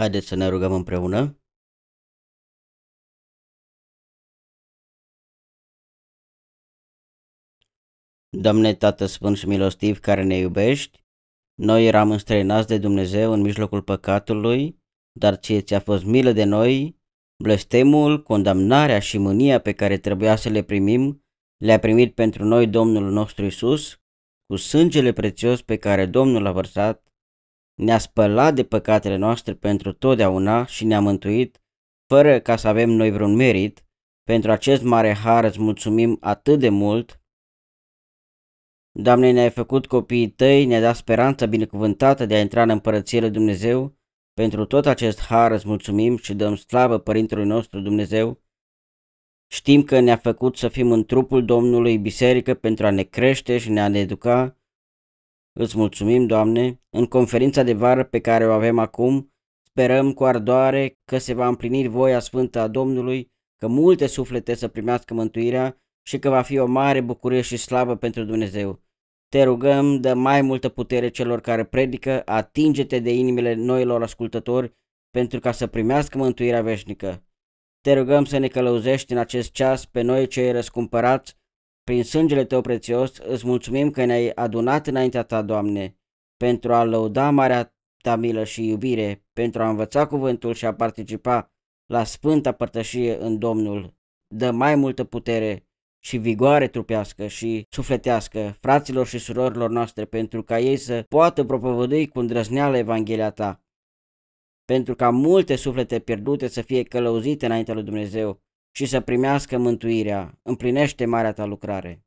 Haideți să ne rugăm împreună. Doamne Tată Sfânt și Milostiv care ne iubești, noi eram înstrăinați de Dumnezeu în mijlocul păcatului, dar ție ți-a fost milă de noi, blestemul, condamnarea și mânia pe care trebuia să le primim, le-a primit pentru noi Domnul nostru Isus, cu sângele prețios pe care Domnul l-a vărsat ne-a spălat de păcatele noastre pentru totdeauna și ne-a mântuit, fără ca să avem noi vreun merit. Pentru acest mare har îți mulțumim atât de mult. Doamne, ne-ai făcut copiii tăi, ne-ai dat speranța binecuvântată de a intra în Împărăția lui Dumnezeu. Pentru tot acest har îți mulțumim și dăm slavă Părintelui nostru Dumnezeu. Știm că ne-a făcut să fim în trupul Domnului Biserică pentru a ne crește și ne-a ne educa Îți mulțumim, Doamne, în conferința de vară pe care o avem acum, sperăm cu ardoare că se va împlini voia sfântă a Domnului, că multe suflete să primească mântuirea și că va fi o mare bucurie și slavă pentru Dumnezeu. Te rugăm, dă mai multă putere celor care predică, atinge-te de inimile noilor ascultători pentru ca să primească mântuirea veșnică. Te rugăm să ne călăuzești în acest ceas pe noi cei răscumpărați prin sângele tău prețios îți mulțumim că ne-ai adunat înaintea ta, Doamne, pentru a lăuda marea ta milă și iubire, pentru a învăța cuvântul și a participa la sfânta părtășie în Domnul. Dă mai multă putere și vigoare trupească și sufletească fraților și surorilor noastre pentru ca ei să poată propovădui cu îndrăzneală Evanghelia ta. Pentru ca multe suflete pierdute să fie călăuzite înaintea lui Dumnezeu și să primească mântuirea, împlinește marea ta lucrare.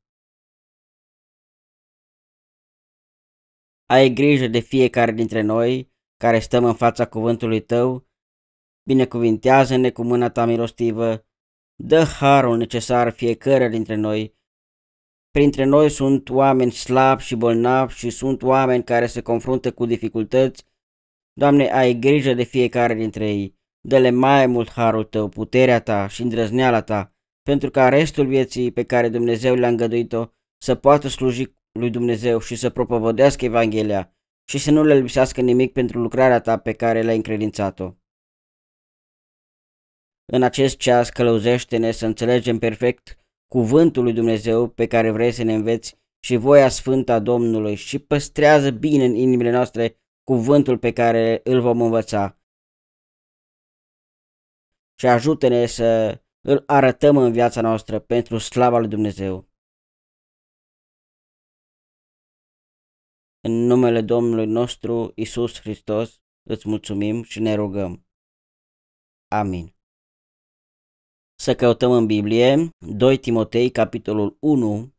Ai grijă de fiecare dintre noi care stăm în fața cuvântului tău, binecuvintează-ne cu mâna ta milostivă, dă harul necesar fiecare dintre noi. Printre noi sunt oameni slabi și bolnavi și sunt oameni care se confruntă cu dificultăți. Doamne, ai grijă de fiecare dintre ei dă-le mai mult harul tău, puterea ta și îndrăzneala ta, pentru ca restul vieții pe care Dumnezeu le-a îngăduit-o să poată sluji lui Dumnezeu și să propovădească Evanghelia și să nu le lipsească nimic pentru lucrarea ta pe care le-ai încredințat-o. În acest ceas călăuzește-ne să înțelegem perfect cuvântul lui Dumnezeu pe care vrei să ne înveți și voia sfântă a Domnului și păstrează bine în inimile noastre cuvântul pe care îl vom învăța și ajută-ne să îl arătăm în viața noastră pentru slava lui Dumnezeu. În numele Domnului nostru Isus Hristos îți mulțumim și ne rugăm. Amin. Să căutăm în Biblie 2 Timotei capitolul 1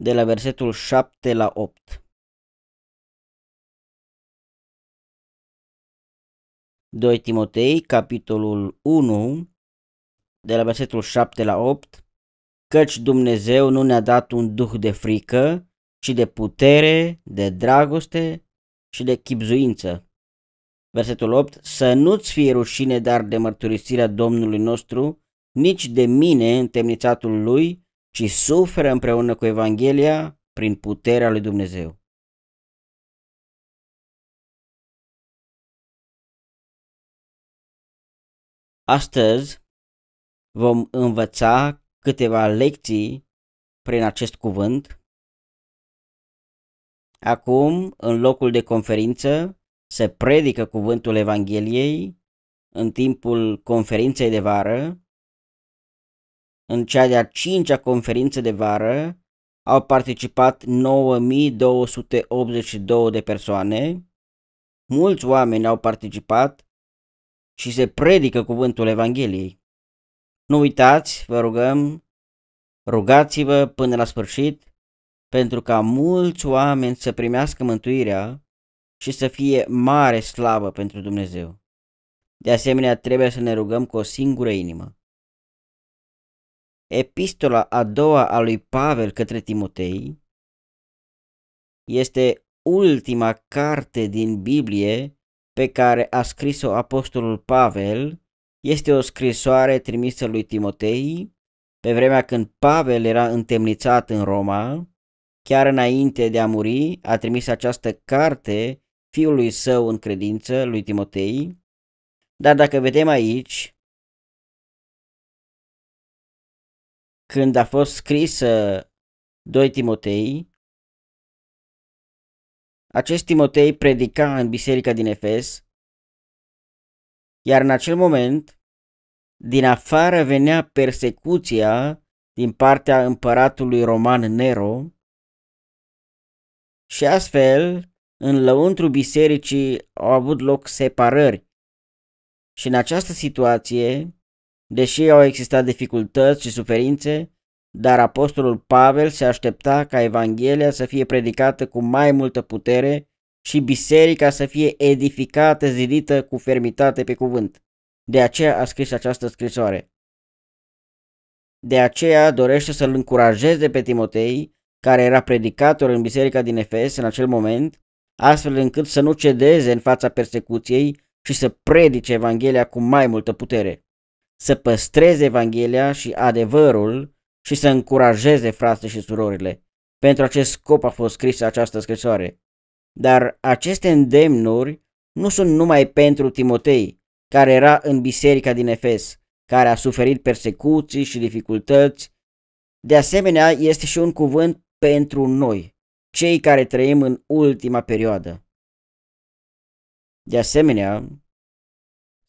de la versetul 7 la 8. 2 Timotei, capitolul 1, de la versetul 7 la 8, căci Dumnezeu nu ne-a dat un duh de frică, ci de putere, de dragoste și de chipzuință. Versetul 8, să nu-ți fie rușine dar de mărturisirea Domnului nostru, nici de mine întemnițatul lui, ci suferă împreună cu Evanghelia prin puterea lui Dumnezeu. Astăzi vom învăța câteva lecții prin acest cuvânt. Acum, în locul de conferință, se predică cuvântul Evangheliei în timpul conferinței de vară. În cea de-a cincea conferință de vară au participat 9282 de persoane. Mulți oameni au participat și se predică cuvântul Evangheliei. Nu uitați, vă rugăm, rugați-vă până la sfârșit pentru ca mulți oameni să primească mântuirea și să fie mare slavă pentru Dumnezeu. De asemenea, trebuie să ne rugăm cu o singură inimă. Epistola a doua a lui Pavel către Timotei este ultima carte din Biblie pe care a scris-o apostolul Pavel este o scrisoare trimisă lui Timotei pe vremea când Pavel era întemnițat în Roma, chiar înainte de a muri, a trimis această carte fiului său în credință, lui Timotei. Dar dacă vedem aici, când a fost scrisă 2 Timotei, acest Timotei predica în biserica din Efes, iar în acel moment, din afară venea persecuția din partea împăratului roman Nero și astfel, în lăuntru bisericii au avut loc separări. Și în această situație, deși au existat dificultăți și suferințe, dar apostolul Pavel se aștepta ca Evanghelia să fie predicată cu mai multă putere și biserica să fie edificată, zidită cu fermitate pe cuvânt. De aceea a scris această scrisoare. De aceea dorește să-l încurajeze pe Timotei, care era predicator în biserica din Efes în acel moment, astfel încât să nu cedeze în fața persecuției și să predice Evanghelia cu mai multă putere. Să păstreze Evanghelia și adevărul și să încurajeze frații și surorile. Pentru acest scop a fost scrisă această scrisoare. Dar aceste îndemnuri nu sunt numai pentru Timotei, care era în biserica din Efes, care a suferit persecuții și dificultăți. De asemenea, este și un cuvânt pentru noi, cei care trăim în ultima perioadă. De asemenea,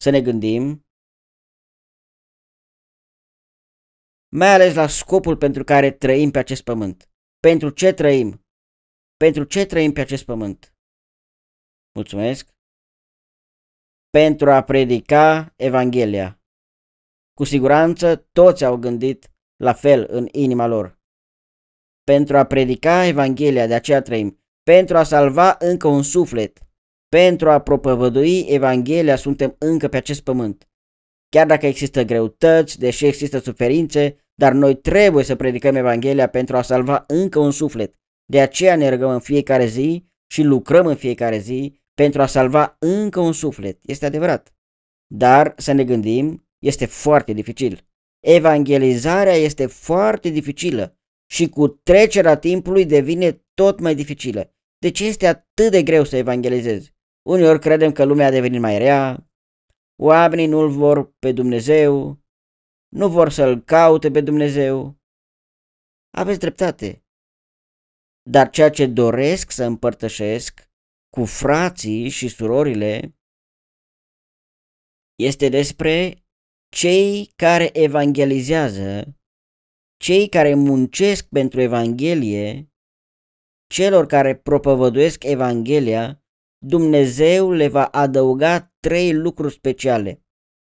să ne gândim mai ales la scopul pentru care trăim pe acest pământ. Pentru ce trăim? Pentru ce trăim pe acest pământ? Mulțumesc! Pentru a predica Evanghelia. Cu siguranță toți au gândit la fel în inima lor. Pentru a predica Evanghelia, de aceea trăim. Pentru a salva încă un suflet. Pentru a propovădui Evanghelia suntem încă pe acest pământ. Chiar dacă există greutăți, deși există suferințe, dar noi trebuie să predicăm Evanghelia pentru a salva încă un suflet. De aceea ne rugăm în fiecare zi și lucrăm în fiecare zi pentru a salva încă un suflet. Este adevărat. Dar să ne gândim, este foarte dificil. Evangelizarea este foarte dificilă și cu trecerea timpului devine tot mai dificilă. De deci ce este atât de greu să evangelizezi? Uneori credem că lumea a devenit mai rea, Oamenii nu-L vor pe Dumnezeu, nu vor să-L caute pe Dumnezeu. Aveți dreptate. Dar ceea ce doresc să împărtășesc cu frații și surorile este despre cei care evangelizează, cei care muncesc pentru Evanghelie, celor care propovăduiesc Evanghelia, Dumnezeu le va adăuga trei lucruri speciale.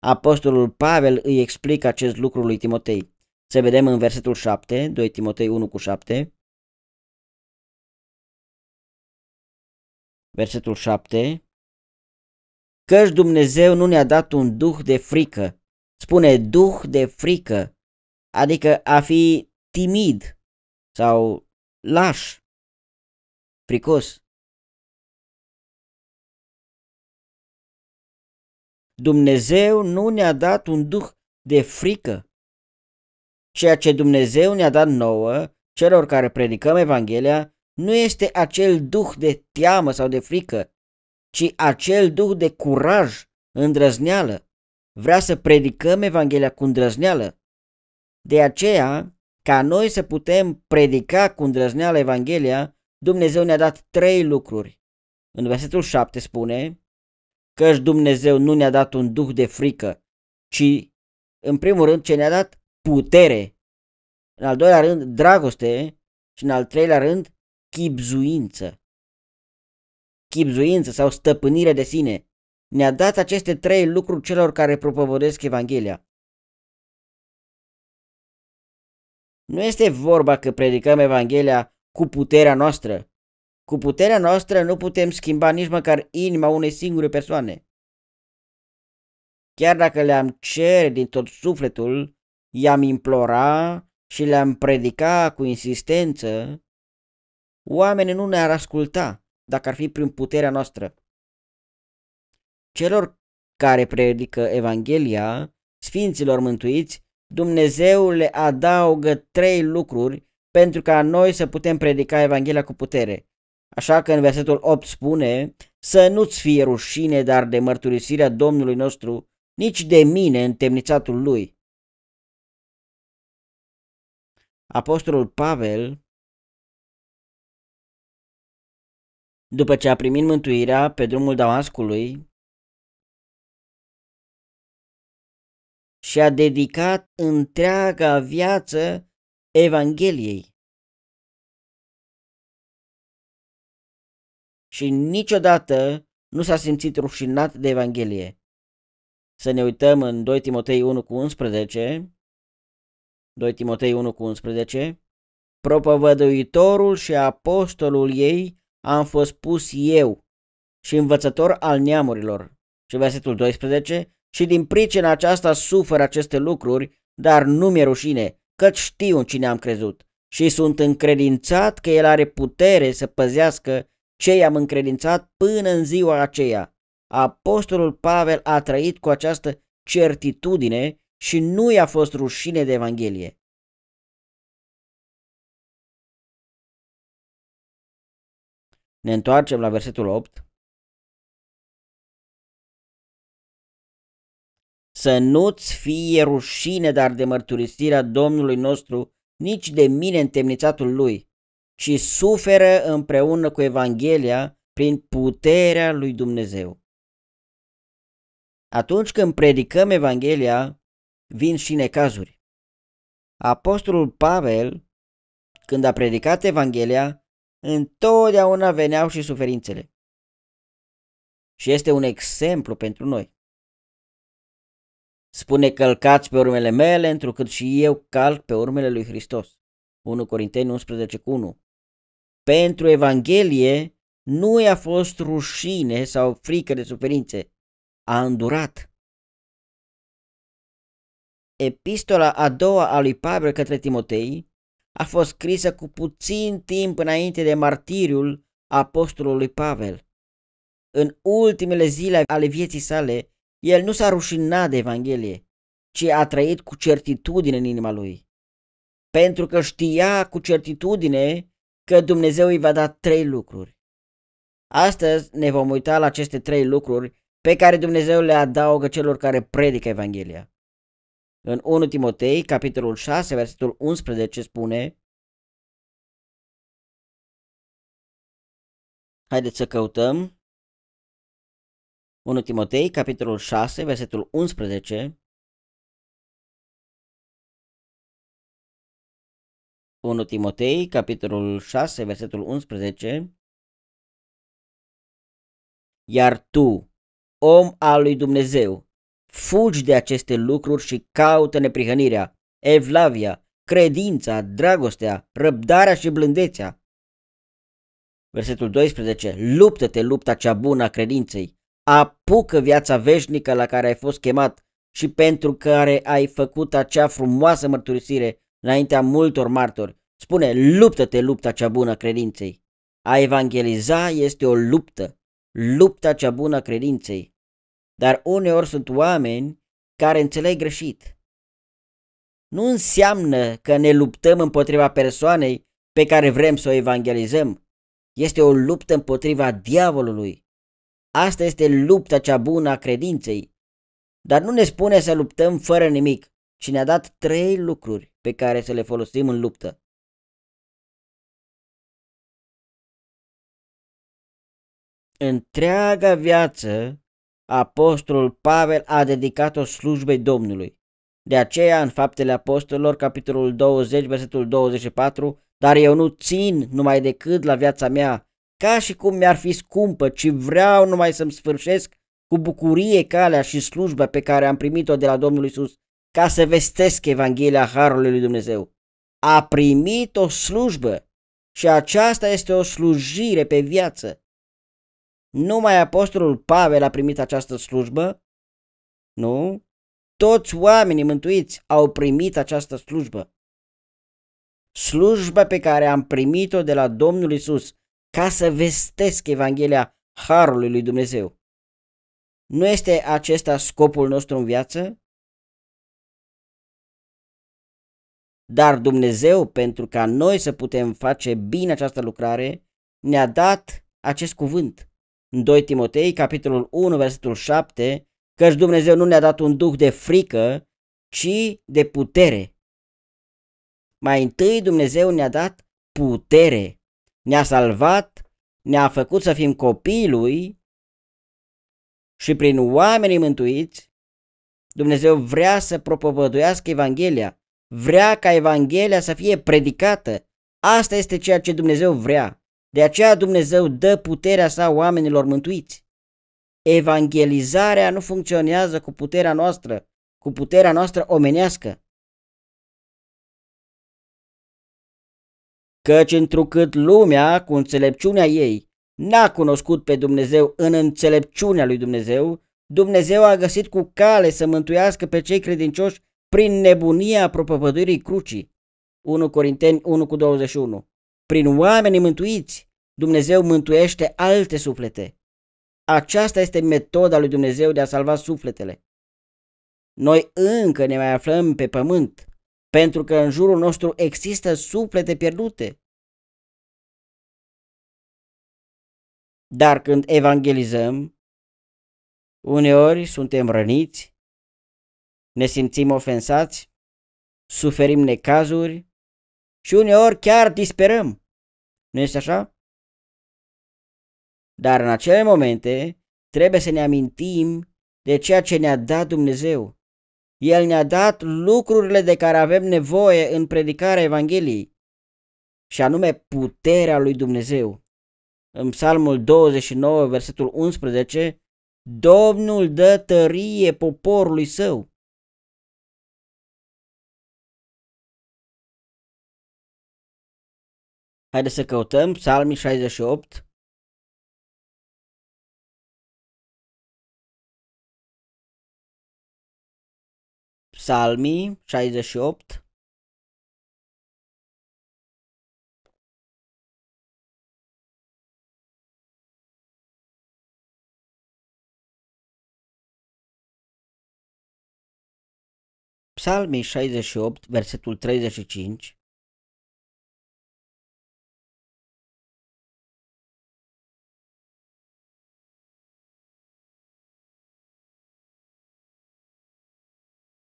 Apostolul Pavel îi explică acest lucru lui Timotei. Să vedem în versetul 7, 2 Timotei 1 cu 7. Versetul 7. Căci Dumnezeu nu ne-a dat un duh de frică. Spune duh de frică, adică a fi timid sau laș, fricos. Dumnezeu nu ne-a dat un duh de frică. Ceea ce Dumnezeu ne-a dat nouă, celor care predicăm Evanghelia, nu este acel duh de teamă sau de frică, ci acel duh de curaj, îndrăzneală. Vrea să predicăm Evanghelia cu îndrăzneală. De aceea, ca noi să putem predica cu îndrăzneală Evanghelia, Dumnezeu ne-a dat trei lucruri. În versetul 7 spune, căci Dumnezeu nu ne-a dat un duh de frică, ci în primul rând ce ne-a dat putere, în al doilea rând dragoste și în al treilea rând chipzuință. Chipzuință sau stăpânire de sine. Ne-a dat aceste trei lucruri celor care propovădesc Evanghelia. Nu este vorba că predicăm Evanghelia cu puterea noastră, cu puterea noastră nu putem schimba nici măcar inima unei singure persoane. Chiar dacă le-am cere din tot sufletul, i-am implora și le-am predica cu insistență, oamenii nu ne-ar asculta dacă ar fi prin puterea noastră. Celor care predică Evanghelia, sfinților mântuiți, Dumnezeu le adaugă trei lucruri pentru ca noi să putem predica Evanghelia cu putere. Așa că în versetul 8 spune, să nu-ți fie rușine dar de mărturisirea Domnului nostru, nici de mine întemnițatul lui. Apostolul Pavel, după ce a primit mântuirea pe drumul Damascului, și a dedicat întreaga viață Evangheliei. și niciodată nu s-a simțit rușinat de Evanghelie. Să ne uităm în 2 Timotei 1 cu 11, 2 Timotei 1 cu 11, propovăduitorul și apostolul ei am fost pus eu și învățător al neamurilor. Și versetul 12, și din pricina aceasta sufăr aceste lucruri, dar nu mi-e rușine, căci știu în cine am crezut și sunt încredințat că el are putere să păzească ce i-am încredințat până în ziua aceea. Apostolul Pavel a trăit cu această certitudine și nu i-a fost rușine de Evanghelie. Ne întoarcem la versetul 8. Să nu-ți fie rușine, dar de mărturisirea Domnului nostru, nici de mine întemnițatul lui, și suferă împreună cu Evanghelia prin puterea lui Dumnezeu. Atunci când predicăm Evanghelia, vin și necazuri. Apostolul Pavel, când a predicat Evanghelia, întotdeauna veneau și suferințele. Și este un exemplu pentru noi. Spune călcați pe urmele mele, întrucât și eu calc pe urmele lui Hristos. 1 Corinteni 11 cu 1 pentru Evanghelie nu i-a fost rușine sau frică de suferințe, a îndurat. Epistola a doua a lui Pavel către Timotei a fost scrisă cu puțin timp înainte de martiriul apostolului Pavel. În ultimele zile ale vieții sale, el nu s-a rușinat de Evanghelie, ci a trăit cu certitudine în inima lui. Pentru că știa cu certitudine că Dumnezeu îi va da trei lucruri. Astăzi ne vom uita la aceste trei lucruri pe care Dumnezeu le adaugă celor care predică Evanghelia. În 1 Timotei, capitolul 6, versetul 11 spune Haideți să căutăm 1 Timotei, capitolul 6, versetul 11 1 Timotei, capitolul 6, versetul 11. Iar tu, om al lui Dumnezeu, fugi de aceste lucruri și caută neprihănirea, evlavia, credința, dragostea, răbdarea și blândețea. Versetul 12. Luptă-te lupta cea bună a credinței, apucă viața veșnică la care ai fost chemat și pentru care ai făcut acea frumoasă mărturisire înaintea multor martori. Spune, luptă-te lupta cea bună credinței. A evangeliza este o luptă, lupta cea bună credinței. Dar uneori sunt oameni care înțeleg greșit. Nu înseamnă că ne luptăm împotriva persoanei pe care vrem să o evangelizăm. Este o luptă împotriva diavolului. Asta este lupta cea bună a credinței. Dar nu ne spune să luptăm fără nimic, ci ne-a dat trei lucruri pe care să le folosim în luptă. Întreaga viață, apostolul Pavel a dedicat-o slujbei Domnului. De aceea, în Faptele Apostolilor, capitolul 20, versetul 24, dar eu nu țin numai decât la viața mea, ca și cum mi-ar fi scumpă, ci vreau numai să-mi sfârșesc cu bucurie calea și slujba pe care am primit-o de la Domnul Isus, ca să vestesc Evanghelia Harului lui Dumnezeu. A primit o slujbă și aceasta este o slujire pe viață. Numai apostolul Pavel a primit această slujbă? Nu. Toți oamenii mântuiți au primit această slujbă. Slujba pe care am primit-o de la Domnul Isus ca să vestesc Evanghelia Harului lui Dumnezeu. Nu este acesta scopul nostru în viață? Dar Dumnezeu, pentru ca noi să putem face bine această lucrare, ne-a dat acest cuvânt. În 2 Timotei, capitolul 1, versetul 7, căci Dumnezeu nu ne-a dat un duh de frică, ci de putere. Mai întâi Dumnezeu ne-a dat putere, ne-a salvat, ne-a făcut să fim copiii Lui și prin oamenii mântuiți, Dumnezeu vrea să propovăduiască Evanghelia, vrea ca Evanghelia să fie predicată. Asta este ceea ce Dumnezeu vrea. De aceea Dumnezeu dă puterea sa oamenilor mântuiți. Evangelizarea nu funcționează cu puterea noastră, cu puterea noastră omenească. Căci întrucât lumea, cu înțelepciunea ei, n-a cunoscut pe Dumnezeu în înțelepciunea lui Dumnezeu, Dumnezeu a găsit cu cale să mântuiască pe cei credincioși prin nebunia propovăduirii crucii, 1 Corinteni 1 cu 21. Prin oamenii mântuiți, Dumnezeu mântuiește alte suflete. Aceasta este metoda lui Dumnezeu de a salva sufletele. Noi încă ne mai aflăm pe pământ, pentru că în jurul nostru există suflete pierdute. Dar când evangelizăm, uneori suntem răniți, ne simțim ofensați, suferim necazuri și uneori chiar disperăm. Nu este așa? Dar în acele momente trebuie să ne amintim de ceea ce ne-a dat Dumnezeu. El ne-a dat lucrurile de care avem nevoie în predicarea Evangheliei, și anume puterea lui Dumnezeu. În Psalmul 29, versetul 11, Domnul dă tărie poporului său. Haide să căutăm Psalmii 68. Psalmii 68. Psalmii 68, versetul 35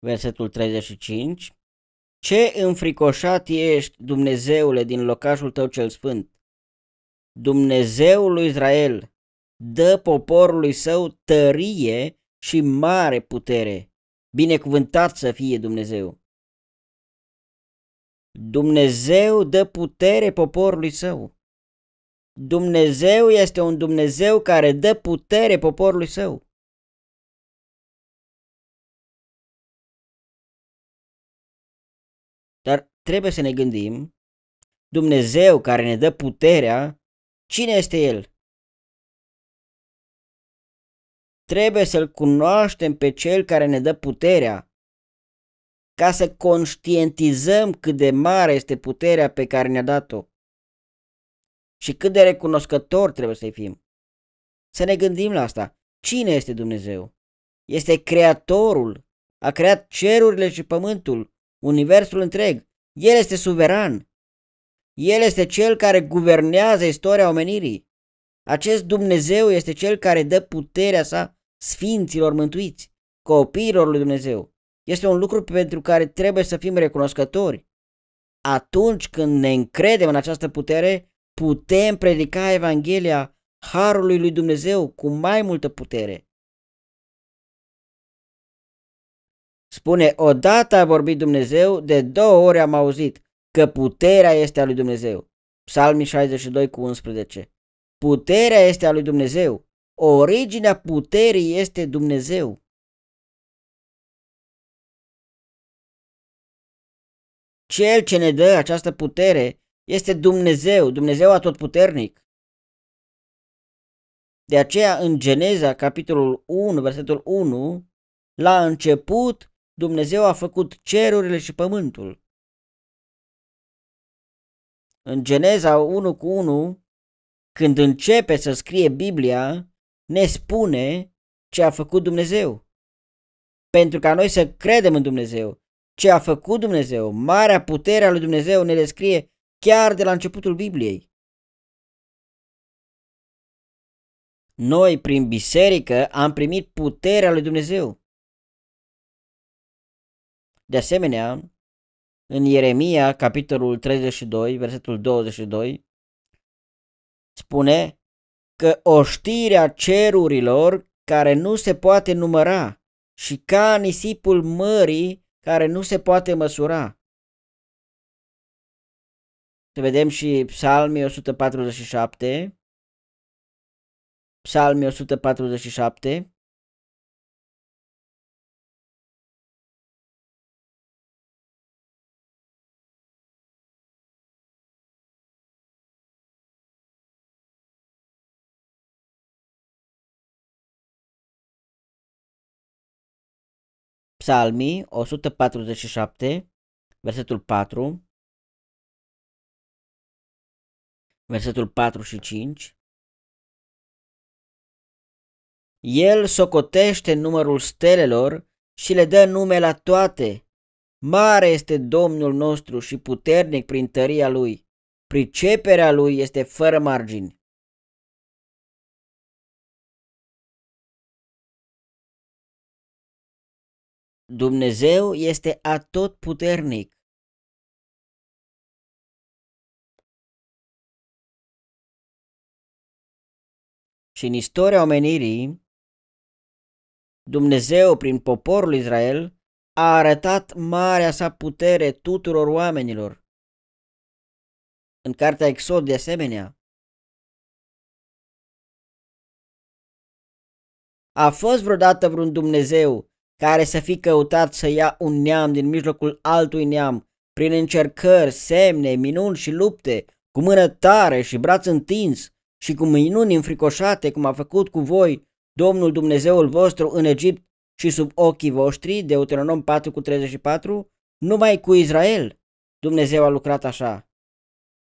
versetul 35, Ce înfricoșat ești, Dumnezeule, din locașul tău cel sfânt! Dumnezeul lui Israel dă poporului său tărie și mare putere. Binecuvântat să fie Dumnezeu! Dumnezeu dă putere poporului său. Dumnezeu este un Dumnezeu care dă putere poporului său. trebuie să ne gândim, Dumnezeu care ne dă puterea, cine este El? Trebuie să-L cunoaștem pe Cel care ne dă puterea, ca să conștientizăm cât de mare este puterea pe care ne-a dat-o și cât de recunoscători trebuie să-i fim. Să ne gândim la asta. Cine este Dumnezeu? Este Creatorul. A creat cerurile și pământul, universul întreg. El este suveran. El este cel care guvernează istoria omenirii. Acest Dumnezeu este cel care dă puterea sa sfinților mântuiți, copiilor lui Dumnezeu. Este un lucru pentru care trebuie să fim recunoscători. Atunci când ne încredem în această putere, putem predica Evanghelia Harului lui Dumnezeu cu mai multă putere. Spune, odată a vorbit Dumnezeu, de două ori am auzit că puterea este a lui Dumnezeu. Psalmii 62 cu 11. Puterea este a lui Dumnezeu. Originea puterii este Dumnezeu. Cel ce ne dă această putere este Dumnezeu, Dumnezeu atotputernic. De aceea în Geneza, capitolul 1, versetul 1, la început Dumnezeu a făcut cerurile și pământul. În Geneza 1 cu 1, când începe să scrie Biblia, ne spune ce a făcut Dumnezeu. Pentru ca noi să credem în Dumnezeu, ce a făcut Dumnezeu, marea putere a lui Dumnezeu ne descrie chiar de la începutul Bibliei. Noi, prin biserică, am primit puterea lui Dumnezeu. De asemenea, în Ieremia, capitolul 32, versetul 22, spune că oștirea cerurilor care nu se poate număra și ca nisipul mării care nu se poate măsura. Să vedem și Psalmii 147, Psalmii 147, Psalmii 147, versetul 4, versetul 4 și 5. El socotește numărul stelelor și le dă nume la toate. Mare este Domnul nostru și puternic prin tăria lui. Priceperea lui este fără margini. Dumnezeu este atotputernic. Și în istoria omenirii, Dumnezeu prin poporul Israel a arătat marea sa putere tuturor oamenilor. În cartea Exod de asemenea. A fost vreodată vreun Dumnezeu care să fi căutat să ia un neam din mijlocul altui neam, prin încercări, semne, minuni și lupte, cu mână tare și braț întins și cu minuni înfricoșate, cum a făcut cu voi Domnul Dumnezeul vostru în Egipt și sub ochii voștri, Deuteronom 4 cu 34, numai cu Israel Dumnezeu a lucrat așa.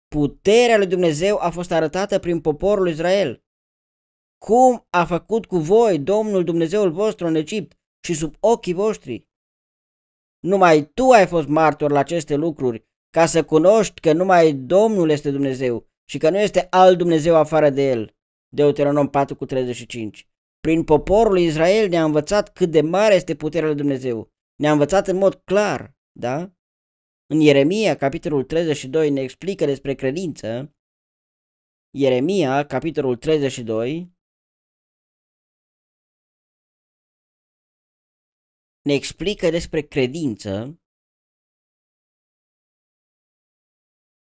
Puterea lui Dumnezeu a fost arătată prin poporul Israel. Cum a făcut cu voi Domnul Dumnezeul vostru în Egipt și sub ochii voștri. Numai tu ai fost martor la aceste lucruri, ca să cunoști că numai Domnul este Dumnezeu și că nu este alt Dumnezeu afară de El. Deuteronom 4 cu 35. Prin poporul Israel ne-a învățat cât de mare este puterea lui Dumnezeu. Ne-a învățat în mod clar, da? În Ieremia, capitolul 32, ne explică despre credință. Ieremia, capitolul 32, ne explică despre credință,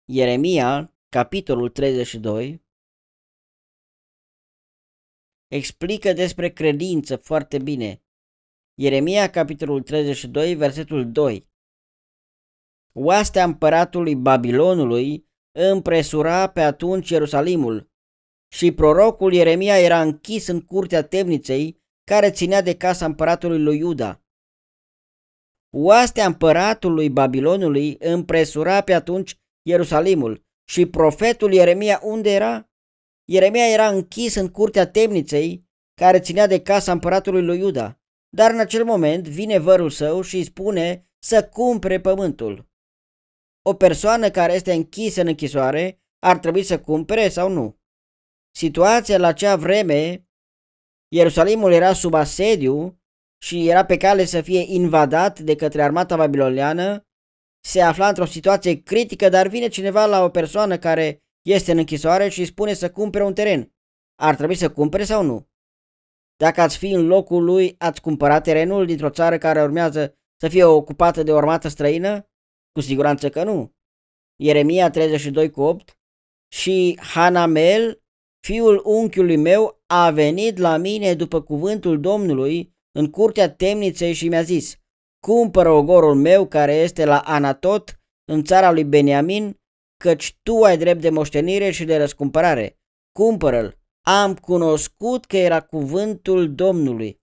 Ieremia, capitolul 32, explică despre credință foarte bine. Ieremia, capitolul 32, versetul 2. Oastea împăratului Babilonului împresura pe atunci Ierusalimul și prorocul Ieremia era închis în curtea temniței care ținea de casa împăratului lui Iuda. Oastea împăratului Babilonului împresura pe atunci Ierusalimul și profetul Ieremia unde era? Ieremia era închis în curtea temniței care ținea de casa împăratului lui Iuda, dar în acel moment vine vărul său și îi spune să cumpere pământul. O persoană care este închisă în închisoare ar trebui să cumpere sau nu? Situația la acea vreme, Ierusalimul era sub asediu și era pe cale să fie invadat de către armata babiloniană, se afla într-o situație critică, dar vine cineva la o persoană care este în închisoare și spune să cumpere un teren. Ar trebui să cumpere sau nu? Dacă ați fi în locul lui, ați cumpăra terenul dintr-o țară care urmează să fie ocupată de o armată străină? Cu siguranță că nu. Ieremia 32 cu 8 și Hanamel, fiul unchiului meu, a venit la mine după cuvântul Domnului în curtea temniței și mi-a zis, cumpără ogorul meu care este la Anatot, în țara lui Beniamin, căci tu ai drept de moștenire și de răscumpărare. Cumpără-l. Am cunoscut că era cuvântul Domnului.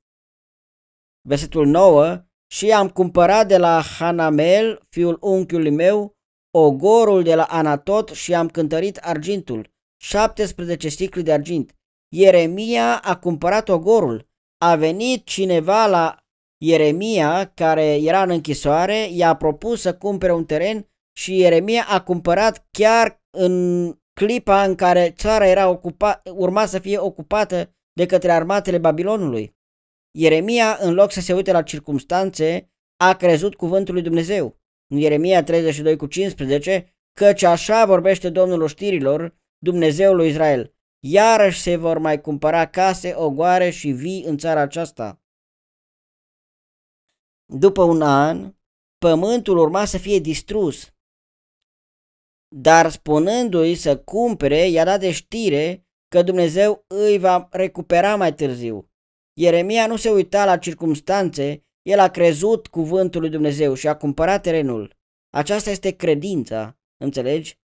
Versetul 9. Și am cumpărat de la Hanamel, fiul unchiului meu, ogorul de la Anatot și am cântărit argintul, 17 sticli de argint. Ieremia a cumpărat ogorul, a venit cineva la Ieremia, care era în închisoare, i-a propus să cumpere un teren și Ieremia a cumpărat chiar în clipa în care țara era ocupa, urma să fie ocupată de către armatele Babilonului. Ieremia, în loc să se uite la circumstanțe, a crezut cuvântul lui Dumnezeu. În Ieremia 32 cu 15, căci așa vorbește Domnul oștirilor, Dumnezeul lui Israel. Iarăși se vor mai cumpăra case, ogoare și vii în țara aceasta. După un an, pământul urma să fie distrus. Dar spunându-i să cumpere, i-a dat de știre că Dumnezeu îi va recupera mai târziu. Ieremia nu se uita la circumstanțe, el a crezut cuvântul lui Dumnezeu și a cumpărat terenul. Aceasta este credința, înțelegi?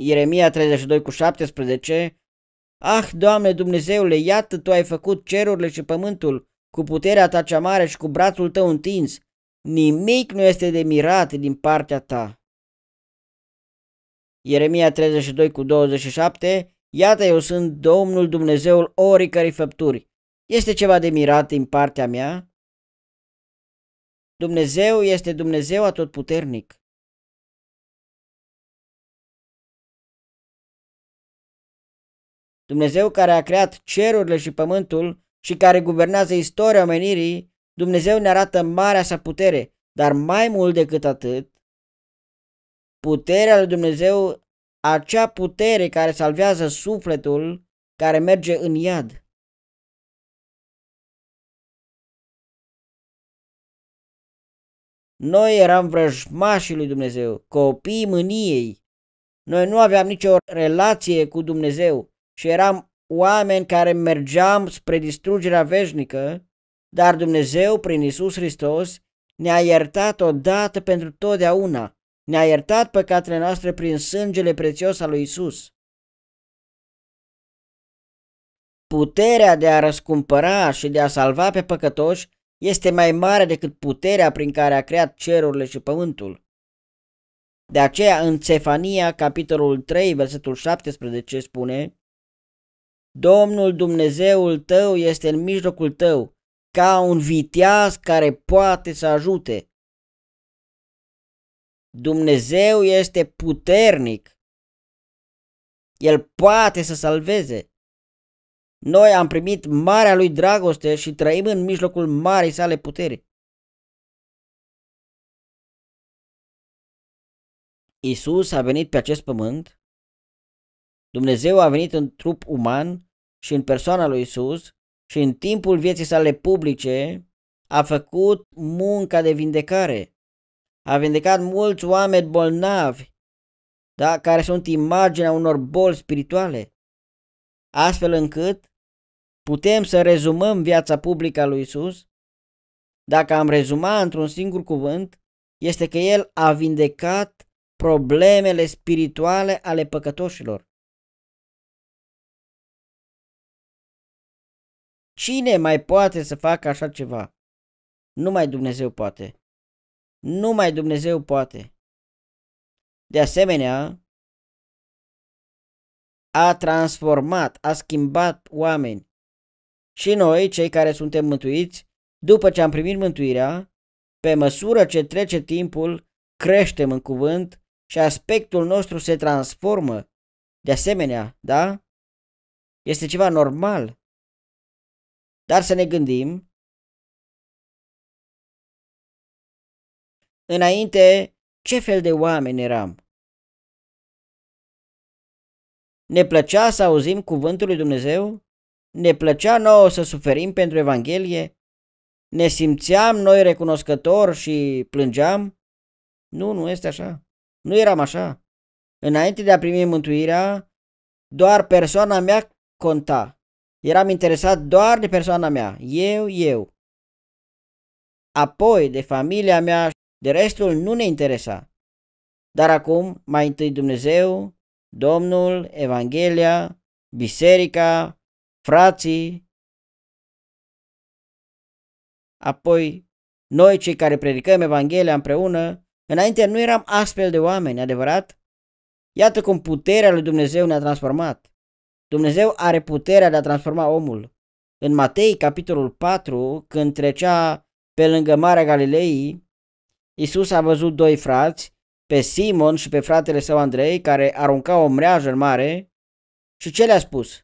Ieremia 32 cu 17 Ah, Doamne Dumnezeule, iată Tu ai făcut cerurile și pământul cu puterea Ta cea mare și cu brațul Tău întins. Nimic nu este de mirat din partea Ta. Ieremia 32 cu 27 Iată eu sunt Domnul Dumnezeul oricărei făpturi. Este ceva de mirat din partea mea? Dumnezeu este Dumnezeu atotputernic. Dumnezeu care a creat cerurile și pământul și care guvernează istoria omenirii, Dumnezeu ne arată marea sa putere, dar mai mult decât atât, puterea lui Dumnezeu, acea putere care salvează sufletul care merge în iad. Noi eram vrăjmașii lui Dumnezeu, copiii mâniei. Noi nu aveam nicio relație cu Dumnezeu și eram oameni care mergeam spre distrugerea veșnică, dar Dumnezeu, prin Isus Hristos, ne-a iertat odată pentru totdeauna. Ne-a iertat păcatele noastre prin sângele prețios al lui Isus. Puterea de a răscumpăra și de a salva pe păcătoși este mai mare decât puterea prin care a creat cerurile și pământul. De aceea în Cefania, capitolul 3, versetul 17 spune Domnul Dumnezeul tău este în mijlocul tău, ca un viteaz care poate să ajute. Dumnezeu este puternic. El poate să salveze. Noi am primit marea lui dragoste și trăim în mijlocul marii sale puteri. Isus a venit pe acest pământ, Dumnezeu a venit în trup uman și în persoana lui Isus și în timpul vieții sale publice a făcut munca de vindecare. A vindecat mulți oameni bolnavi, da, care sunt imaginea unor boli spirituale. Astfel încât putem să rezumăm viața publică a lui Isus. Dacă am rezuma într-un singur cuvânt, este că el a vindecat problemele spirituale ale păcătoșilor. Cine mai poate să facă așa ceva? Numai Dumnezeu poate. Numai Dumnezeu poate. De asemenea, a transformat, a schimbat oameni. Și noi, cei care suntem mântuiți, după ce am primit mântuirea, pe măsură ce trece timpul, creștem în cuvânt și aspectul nostru se transformă. De asemenea, da? Este ceva normal. Dar să ne gândim, înainte, ce fel de oameni eram? Ne plăcea să auzim cuvântul lui Dumnezeu? Ne plăcea nouă să suferim pentru Evanghelie? Ne simțeam noi recunoscători și plângeam? Nu, nu este așa. Nu eram așa. Înainte de a primi mântuirea, doar persoana mea conta. Eram interesat doar de persoana mea, eu, eu. Apoi de familia mea, de restul nu ne interesa. Dar acum, mai întâi Dumnezeu, Domnul, Evanghelia, biserica, frații, apoi noi cei care predicăm Evanghelia împreună, înainte nu eram astfel de oameni, adevărat? Iată cum puterea lui Dumnezeu ne-a transformat. Dumnezeu are puterea de a transforma omul. În Matei, capitolul 4, când trecea pe lângă Marea Galilei, Isus a văzut doi frați, pe Simon și pe fratele său Andrei, care aruncau o mreajă în mare și ce le-a spus?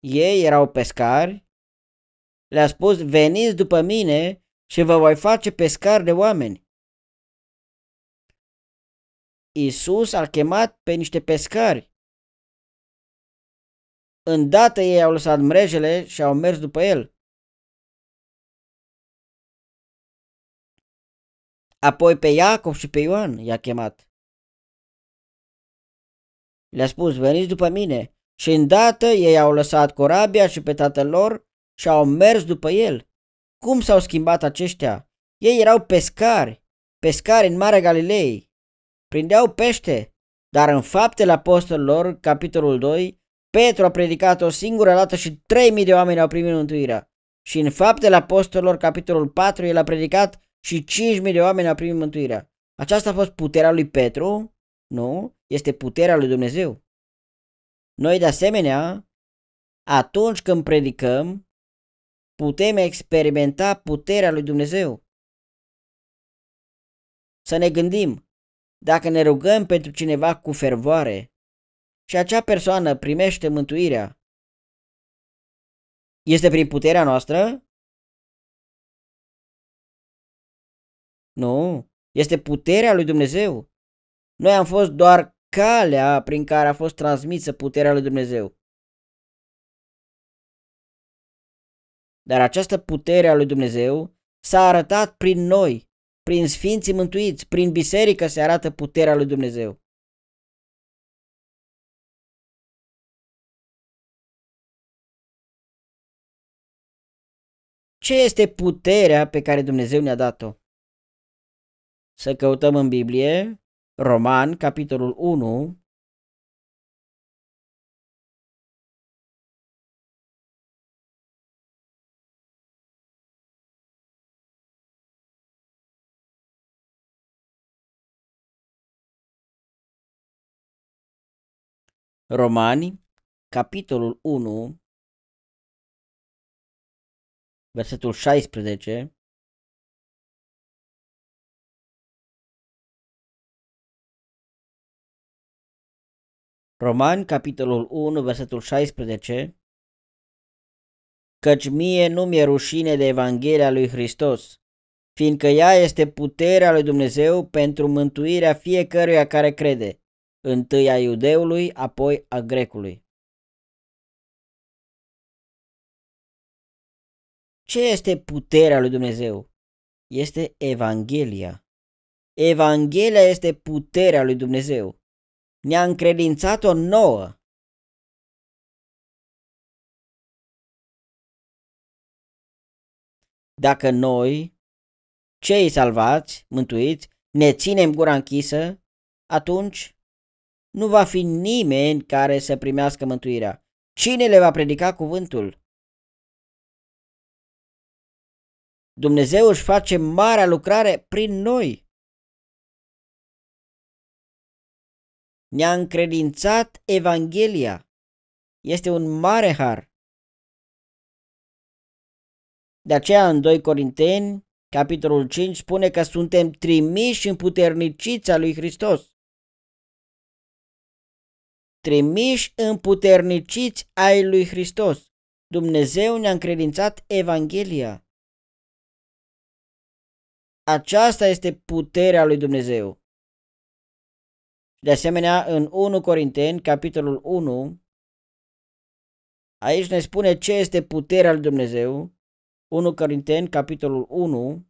Ei erau pescari, le-a spus, veniți după mine și vă voi face pescari de oameni. Isus a chemat pe niște pescari. Îndată ei au lăsat mrejele și au mers după el. Apoi pe Iacov și pe Ioan i-a chemat. Le-a spus, veniți după mine. Și îndată ei au lăsat corabia și pe tatăl lor și au mers după el. Cum s-au schimbat aceștia? Ei erau pescari, pescari în Marea Galilei prindeau pește, dar în faptele apostolilor, capitolul 2, Petru a predicat o singură dată și 3000 de oameni au primit mântuirea. Și în faptele apostolilor, capitolul 4, el a predicat și 5000 de oameni au primit mântuirea. Aceasta a fost puterea lui Petru? Nu, este puterea lui Dumnezeu. Noi de asemenea, atunci când predicăm, putem experimenta puterea lui Dumnezeu. Să ne gândim, dacă ne rugăm pentru cineva cu fervoare și acea persoană primește mântuirea, este prin puterea noastră? Nu, este puterea lui Dumnezeu. Noi am fost doar calea prin care a fost transmisă puterea lui Dumnezeu. Dar această putere a lui Dumnezeu s-a arătat prin noi, prin sfinții mântuiți, prin biserică se arată puterea lui Dumnezeu. Ce este puterea pe care Dumnezeu ne-a dat-o? Să căutăm în Biblie, Roman, capitolul 1, Romani, capitolul 1, versetul 16, Romani, capitolul 1, versetul 16 Căci mie nu mi-e rușine de Evanghelia lui Hristos, fiindcă ea este puterea lui Dumnezeu pentru mântuirea fiecăruia care crede, întâi a iudeului, apoi a grecului. Ce este puterea lui Dumnezeu? Este Evanghelia. Evanghelia este puterea lui Dumnezeu. Ne-a încredințat-o nouă. Dacă noi, cei salvați, mântuiți, ne ținem gura închisă, atunci nu va fi nimeni care să primească mântuirea. Cine le va predica cuvântul? Dumnezeu își face marea lucrare prin noi. Ne-a încredințat Evanghelia. Este un mare har. De aceea în 2 Corinteni, capitolul 5, spune că suntem trimiși în puterniciți lui Hristos trimiși împuterniciți ai lui Hristos. Dumnezeu ne-a încredințat Evanghelia. Aceasta este puterea lui Dumnezeu. De asemenea, în 1 Corinteni, capitolul 1, aici ne spune ce este puterea lui Dumnezeu. 1 Corinteni, capitolul 1,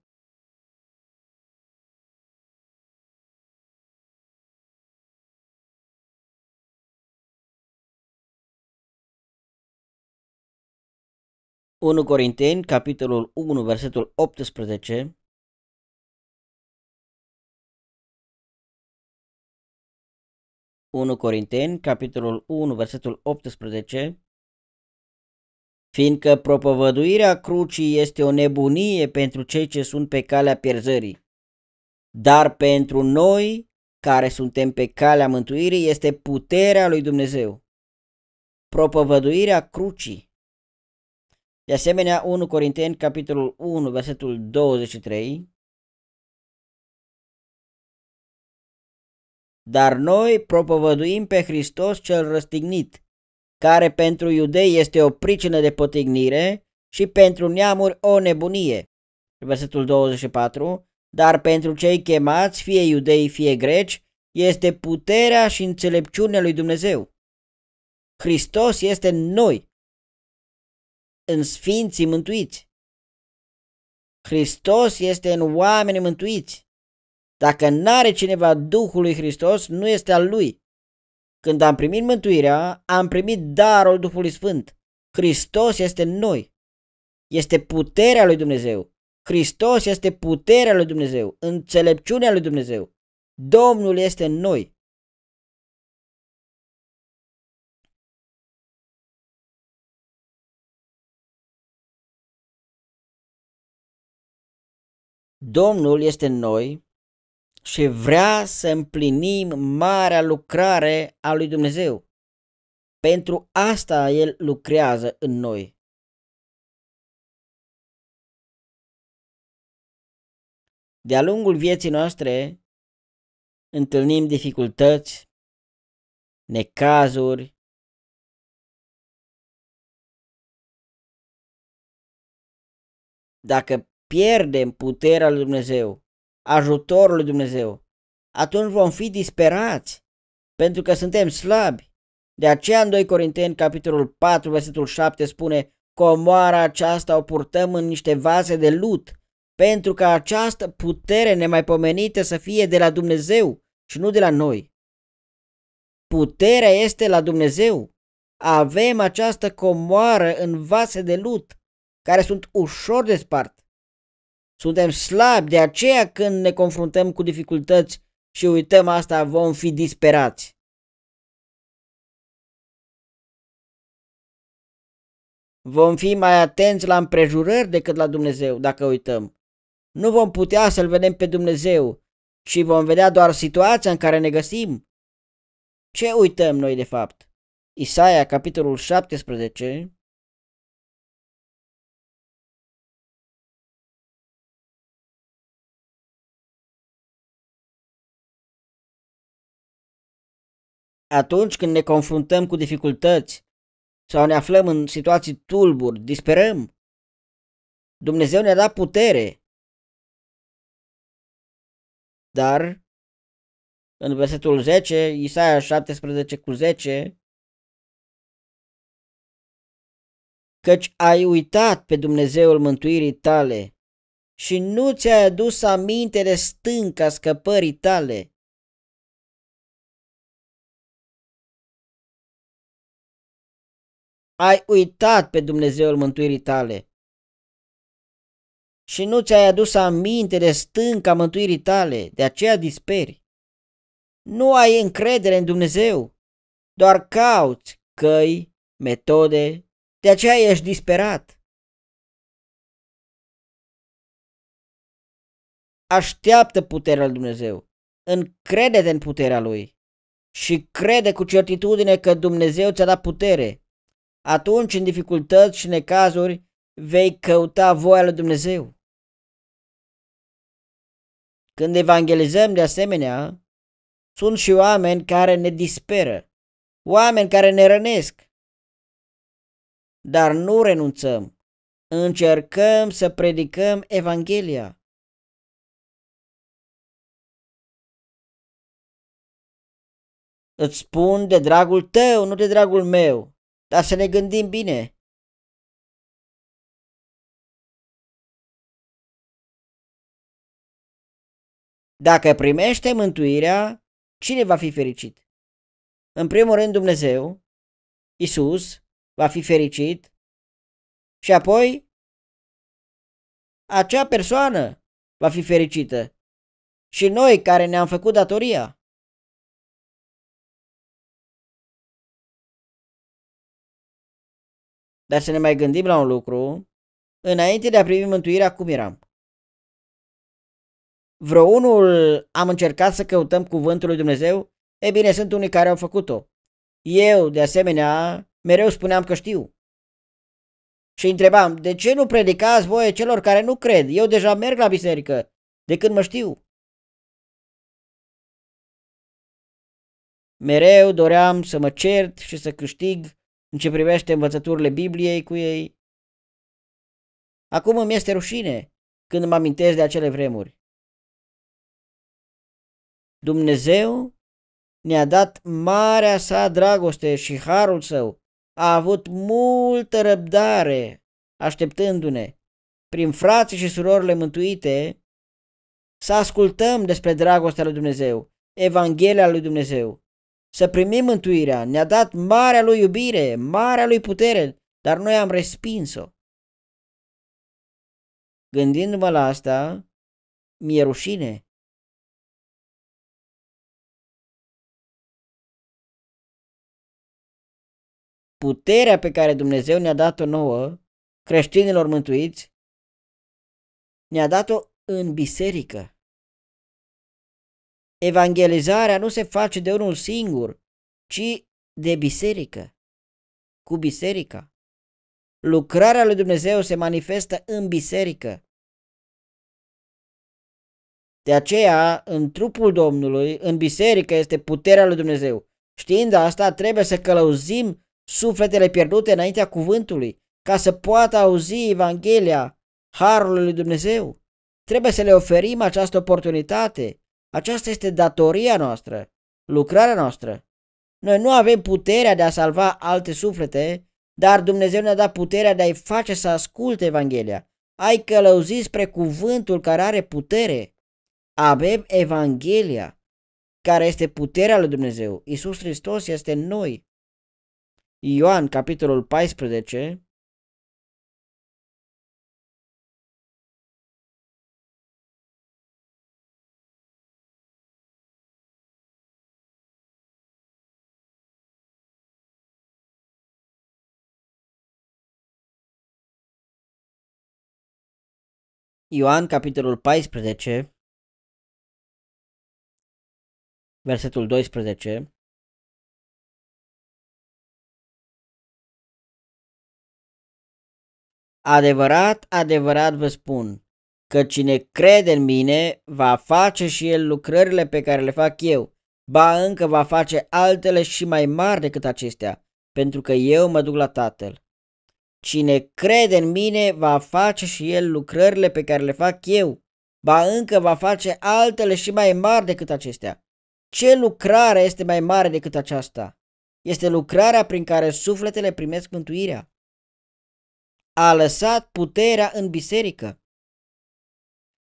1 Corinteni, capitolul 1, versetul 18, (1 Corinteni, capitolul 1, versetul 18) fiindcă propovăduirea crucii este o nebunie pentru cei ce sunt pe calea pierzării, dar pentru noi care suntem pe calea mântuirii este puterea lui Dumnezeu. Propovăduirea crucii de asemenea, 1 Corinteni, capitolul 1, versetul 23. Dar noi propovăduim pe Hristos cel răstignit, care pentru iudei este o pricină de potignire și pentru neamuri o nebunie. Versetul 24. Dar pentru cei chemați, fie iudei, fie greci, este puterea și înțelepciunea lui Dumnezeu. Hristos este în noi, în sfinții mântuiți. Hristos este în oameni mântuiți. Dacă n-are cineva Duhul lui Hristos, nu este al lui. Când am primit mântuirea, am primit darul Duhului Sfânt. Hristos este în noi. Este puterea lui Dumnezeu. Hristos este puterea lui Dumnezeu, înțelepciunea lui Dumnezeu. Domnul este în noi. Domnul este în noi și vrea să împlinim marea lucrare a lui Dumnezeu. Pentru asta El lucrează în noi. De-a lungul vieții noastre întâlnim dificultăți, necazuri, dacă pierdem puterea lui Dumnezeu, ajutorul lui Dumnezeu, atunci vom fi disperați, pentru că suntem slabi. De aceea în 2 Corinteni, capitolul 4, versetul 7 spune Comoara aceasta o purtăm în niște vase de lut, pentru că această putere nemaipomenită să fie de la Dumnezeu și nu de la noi. Puterea este la Dumnezeu. Avem această comoară în vase de lut, care sunt ușor de spart. Suntem slabi, de aceea când ne confruntăm cu dificultăți și uităm asta, vom fi disperați. Vom fi mai atenți la împrejurări decât la Dumnezeu, dacă uităm. Nu vom putea să-L vedem pe Dumnezeu, și vom vedea doar situația în care ne găsim. Ce uităm noi de fapt? Isaia, capitolul 17, Atunci când ne confruntăm cu dificultăți sau ne aflăm în situații tulburi, disperăm. Dumnezeu ne-a dat putere. Dar, în versetul 10, Isaia 17 cu 10, căci ai uitat pe Dumnezeul mântuirii tale și nu ți-ai adus aminte de stânca scăpării tale. ai uitat pe Dumnezeul mântuirii tale și nu ți-ai adus aminte de stânca mântuirii tale, de aceea disperi. Nu ai încredere în Dumnezeu, doar cauți căi, metode, de aceea ești disperat. Așteaptă puterea lui Dumnezeu, încrede în puterea lui și crede cu certitudine că Dumnezeu ți-a dat putere atunci în dificultăți și necazuri vei căuta voia lui Dumnezeu. Când evangelizăm de asemenea, sunt și oameni care ne disperă, oameni care ne rănesc. Dar nu renunțăm, încercăm să predicăm Evanghelia. Îți spun de dragul tău, nu de dragul meu. Dar să ne gândim bine. Dacă primește mântuirea, cine va fi fericit? În primul rând Dumnezeu, Isus, va fi fericit și apoi acea persoană va fi fericită și noi care ne-am făcut datoria. Dar să ne mai gândim la un lucru, înainte de a primi mântuirea, cum eram? Vreo unul am încercat să căutăm cuvântul lui Dumnezeu? E bine, sunt unii care au făcut-o. Eu, de asemenea, mereu spuneam că știu. Și întrebam, de ce nu predicați voi celor care nu cred? Eu deja merg la biserică, de când mă știu. Mereu doream să mă cert și să câștig în ce privește învățăturile Bibliei cu ei. Acum îmi este rușine când mă amintesc de acele vremuri. Dumnezeu ne-a dat marea sa dragoste și harul său. A avut multă răbdare așteptându-ne. Prin frații și surorile mântuite, să ascultăm despre dragostea lui Dumnezeu, Evanghelia lui Dumnezeu să primim mântuirea. Ne-a dat marea lui iubire, marea lui putere, dar noi am respins-o. Gândindu-mă la asta, mi-e rușine. Puterea pe care Dumnezeu ne-a dat-o nouă, creștinilor mântuiți, ne-a dat-o în biserică. Evangelizarea nu se face de unul singur, ci de biserică, cu biserica. Lucrarea lui Dumnezeu se manifestă în biserică. De aceea, în trupul Domnului, în biserică, este puterea lui Dumnezeu. Știind asta, trebuie să călăuzim sufletele pierdute înaintea cuvântului, ca să poată auzi Evanghelia Harului lui Dumnezeu. Trebuie să le oferim această oportunitate aceasta este datoria noastră, lucrarea noastră. Noi nu avem puterea de a salva alte suflete, dar Dumnezeu ne-a dat puterea de a-i face să asculte Evanghelia. Ai călăuzit spre cuvântul care are putere. Avem Evanghelia, care este puterea lui Dumnezeu. Iisus Hristos este noi. Ioan, capitolul 14, Ioan, capitolul 14, versetul 12. Adevărat, adevărat vă spun că cine crede în mine va face și el lucrările pe care le fac eu, ba încă va face altele și mai mari decât acestea, pentru că eu mă duc la Tatăl. Cine crede în mine va face și el lucrările pe care le fac eu, ba încă va face altele și mai mari decât acestea. Ce lucrare este mai mare decât aceasta? Este lucrarea prin care sufletele primesc mântuirea. A lăsat puterea în biserică.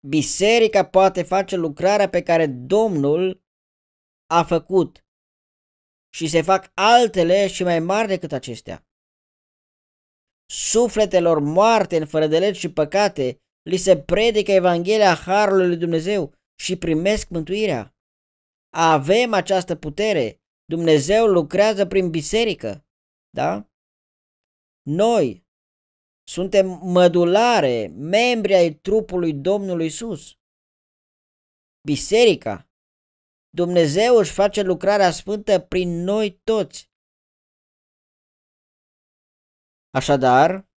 Biserica poate face lucrarea pe care Domnul a făcut și se fac altele și mai mari decât acestea sufletelor moarte în fără de legi și păcate, li se predică Evanghelia Harului lui Dumnezeu și primesc mântuirea. Avem această putere. Dumnezeu lucrează prin biserică. Da? Noi suntem mădulare, membri ai trupului Domnului Isus. Biserica. Dumnezeu își face lucrarea sfântă prin noi toți. Așadar,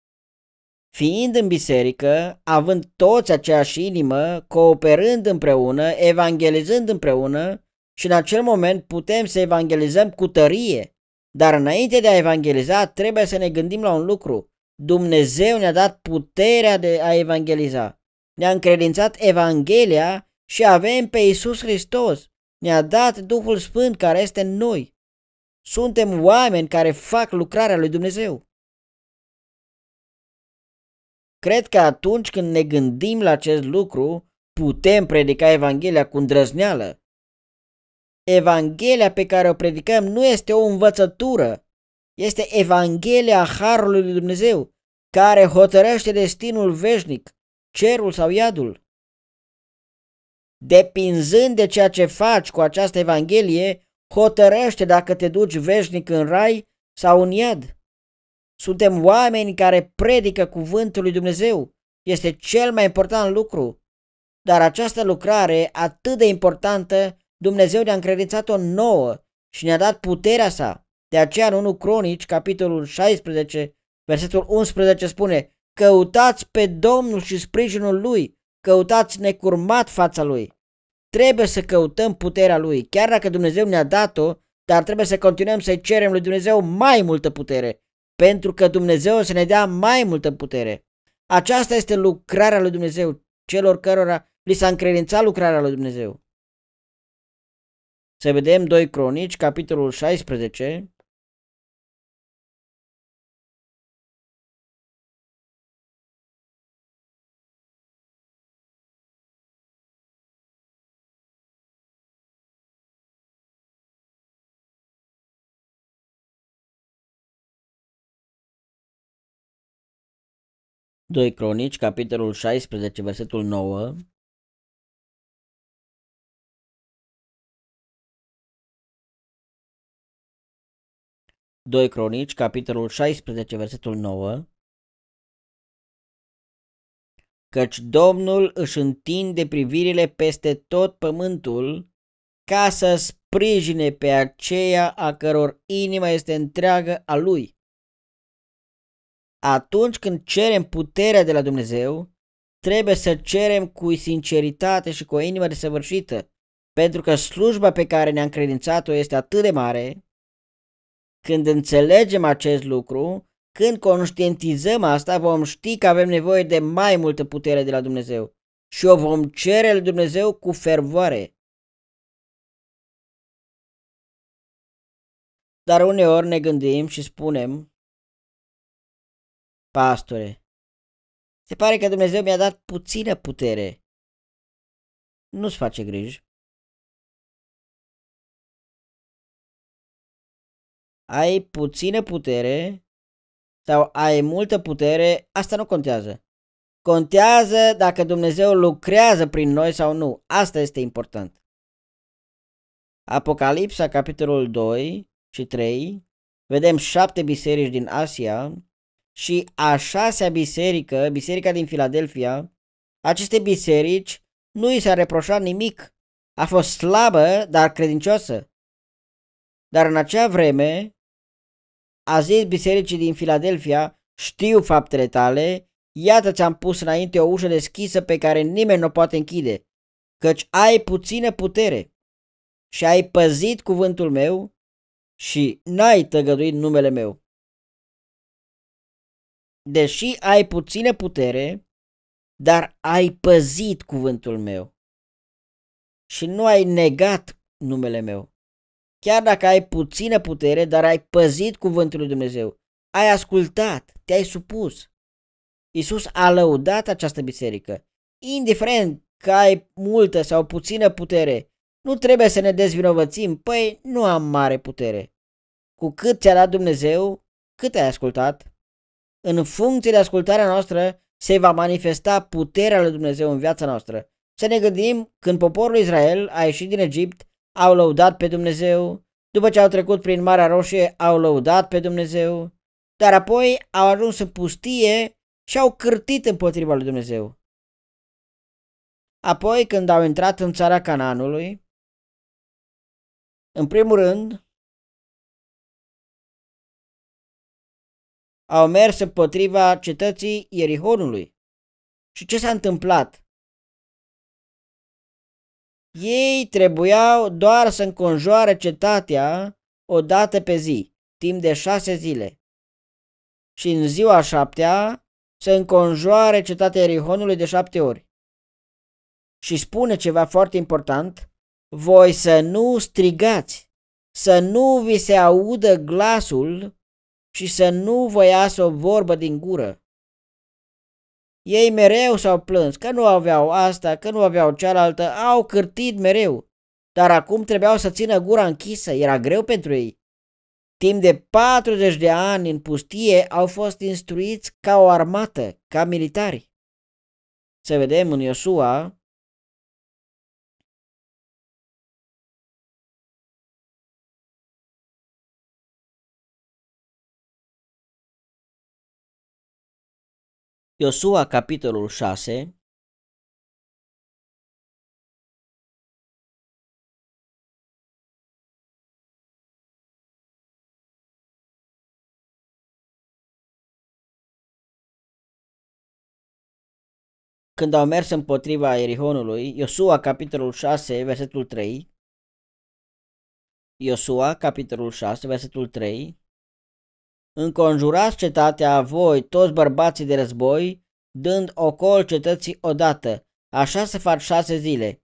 fiind în biserică, având toți aceeași inimă, cooperând împreună, evangelizând împreună și în acel moment putem să evangelizăm cu tărie. Dar înainte de a evangeliza, trebuie să ne gândim la un lucru. Dumnezeu ne-a dat puterea de a evangeliza. Ne-a încredințat Evanghelia și avem pe Isus Hristos. Ne-a dat Duhul Sfânt care este în noi. Suntem oameni care fac lucrarea lui Dumnezeu. Cred că atunci când ne gândim la acest lucru, putem predica Evanghelia cu îndrăzneală. Evanghelia pe care o predicăm nu este o învățătură, este Evanghelia Harului Lui Dumnezeu, care hotărăște destinul veșnic, cerul sau iadul. Depinzând de ceea ce faci cu această Evanghelie, hotărăște dacă te duci veșnic în rai sau în iad. Suntem oameni care predică cuvântul lui Dumnezeu. Este cel mai important lucru. Dar această lucrare atât de importantă, Dumnezeu ne-a încredințat-o nouă și ne-a dat puterea sa. De aceea în 1 Cronici, capitolul 16, versetul 11 spune Căutați pe Domnul și sprijinul Lui, căutați necurmat fața Lui. Trebuie să căutăm puterea Lui, chiar dacă Dumnezeu ne-a dat-o, dar trebuie să continuăm să-i cerem lui Dumnezeu mai multă putere pentru că Dumnezeu să ne dea mai multă putere. Aceasta este lucrarea lui Dumnezeu, celor cărora li s-a încredințat lucrarea lui Dumnezeu. Să vedem 2 Cronici, capitolul 16, 2 Cronici, capitolul 16, versetul 9. Doi Cronici, capitolul 16, versetul 9 Căci Domnul își întinde privirile peste tot pământul ca să sprijine pe aceea a căror inima este întreagă a lui atunci când cerem puterea de la Dumnezeu, trebuie să cerem cu sinceritate și cu o inimă desăvârșită, pentru că slujba pe care ne-a încredințat-o este atât de mare, când înțelegem acest lucru, când conștientizăm asta, vom ști că avem nevoie de mai multă putere de la Dumnezeu și o vom cere lui Dumnezeu cu fervoare. Dar uneori ne gândim și spunem, pastore. Se pare că Dumnezeu mi-a dat puțină putere. Nu-ți face griji. Ai puțină putere sau ai multă putere, asta nu contează. Contează dacă Dumnezeu lucrează prin noi sau nu. Asta este important. Apocalipsa, capitolul 2 și 3, vedem șapte biserici din Asia și a șasea biserică, biserica din Filadelfia, aceste biserici nu i s-a reproșat nimic. A fost slabă, dar credincioasă. Dar în acea vreme a zis bisericii din Filadelfia, știu faptele tale, iată ți-am pus înainte o ușă deschisă pe care nimeni nu o poate închide, căci ai puțină putere și ai păzit cuvântul meu și n-ai tăgăduit numele meu deși ai puține putere, dar ai păzit cuvântul meu și nu ai negat numele meu. Chiar dacă ai puțină putere, dar ai păzit cuvântul lui Dumnezeu, ai ascultat, te-ai supus. Isus a lăudat această biserică. Indiferent că ai multă sau puțină putere, nu trebuie să ne dezvinovățim, păi nu am mare putere. Cu cât ți-a dat Dumnezeu, cât ai ascultat, în funcție de ascultarea noastră se va manifesta puterea lui Dumnezeu în viața noastră. Să ne gândim când poporul Israel a ieșit din Egipt, au lăudat pe Dumnezeu, după ce au trecut prin Marea Roșie, au lăudat pe Dumnezeu, dar apoi au ajuns în pustie și au cârtit împotriva lui Dumnezeu. Apoi, când au intrat în țara Cananului, în primul rând, au mers împotriva cetății Ierihonului. Și ce s-a întâmplat? Ei trebuiau doar să înconjoare cetatea o dată pe zi, timp de șase zile. Și în ziua șaptea să înconjoare cetatea Ierihonului de șapte ori. Și spune ceva foarte important, voi să nu strigați, să nu vi se audă glasul și să nu vă iasă o vorbă din gură. Ei mereu s-au plâns că nu aveau asta, că nu aveau cealaltă, au cârtit mereu, dar acum trebuiau să țină gura închisă, era greu pentru ei. Timp de 40 de ani în pustie au fost instruiți ca o armată, ca militari. Să vedem în Iosua, Iosua, capitolul 6, când au mers împotriva Erihonului, Iosua, capitolul 6, versetul 3, Iosua, capitolul 6, versetul 3, înconjurați cetatea voi toți bărbații de război, dând ocol cetății odată, așa să fac șase zile.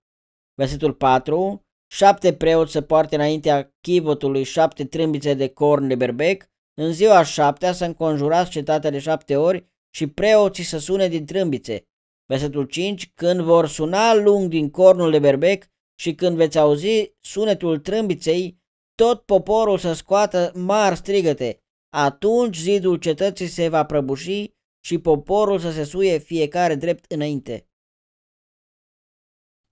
Versetul 4 Șapte preoți să poarte înaintea chivotului șapte trâmbițe de corn de berbec, în ziua șaptea să înconjurați cetatea de șapte ori și preoții să sune din trâmbițe. Versetul 5 Când vor suna lung din cornul de berbec și când veți auzi sunetul trâmbiței, tot poporul să scoată mari strigăte, atunci zidul cetății se va prăbuși și poporul să se suie fiecare drept înainte.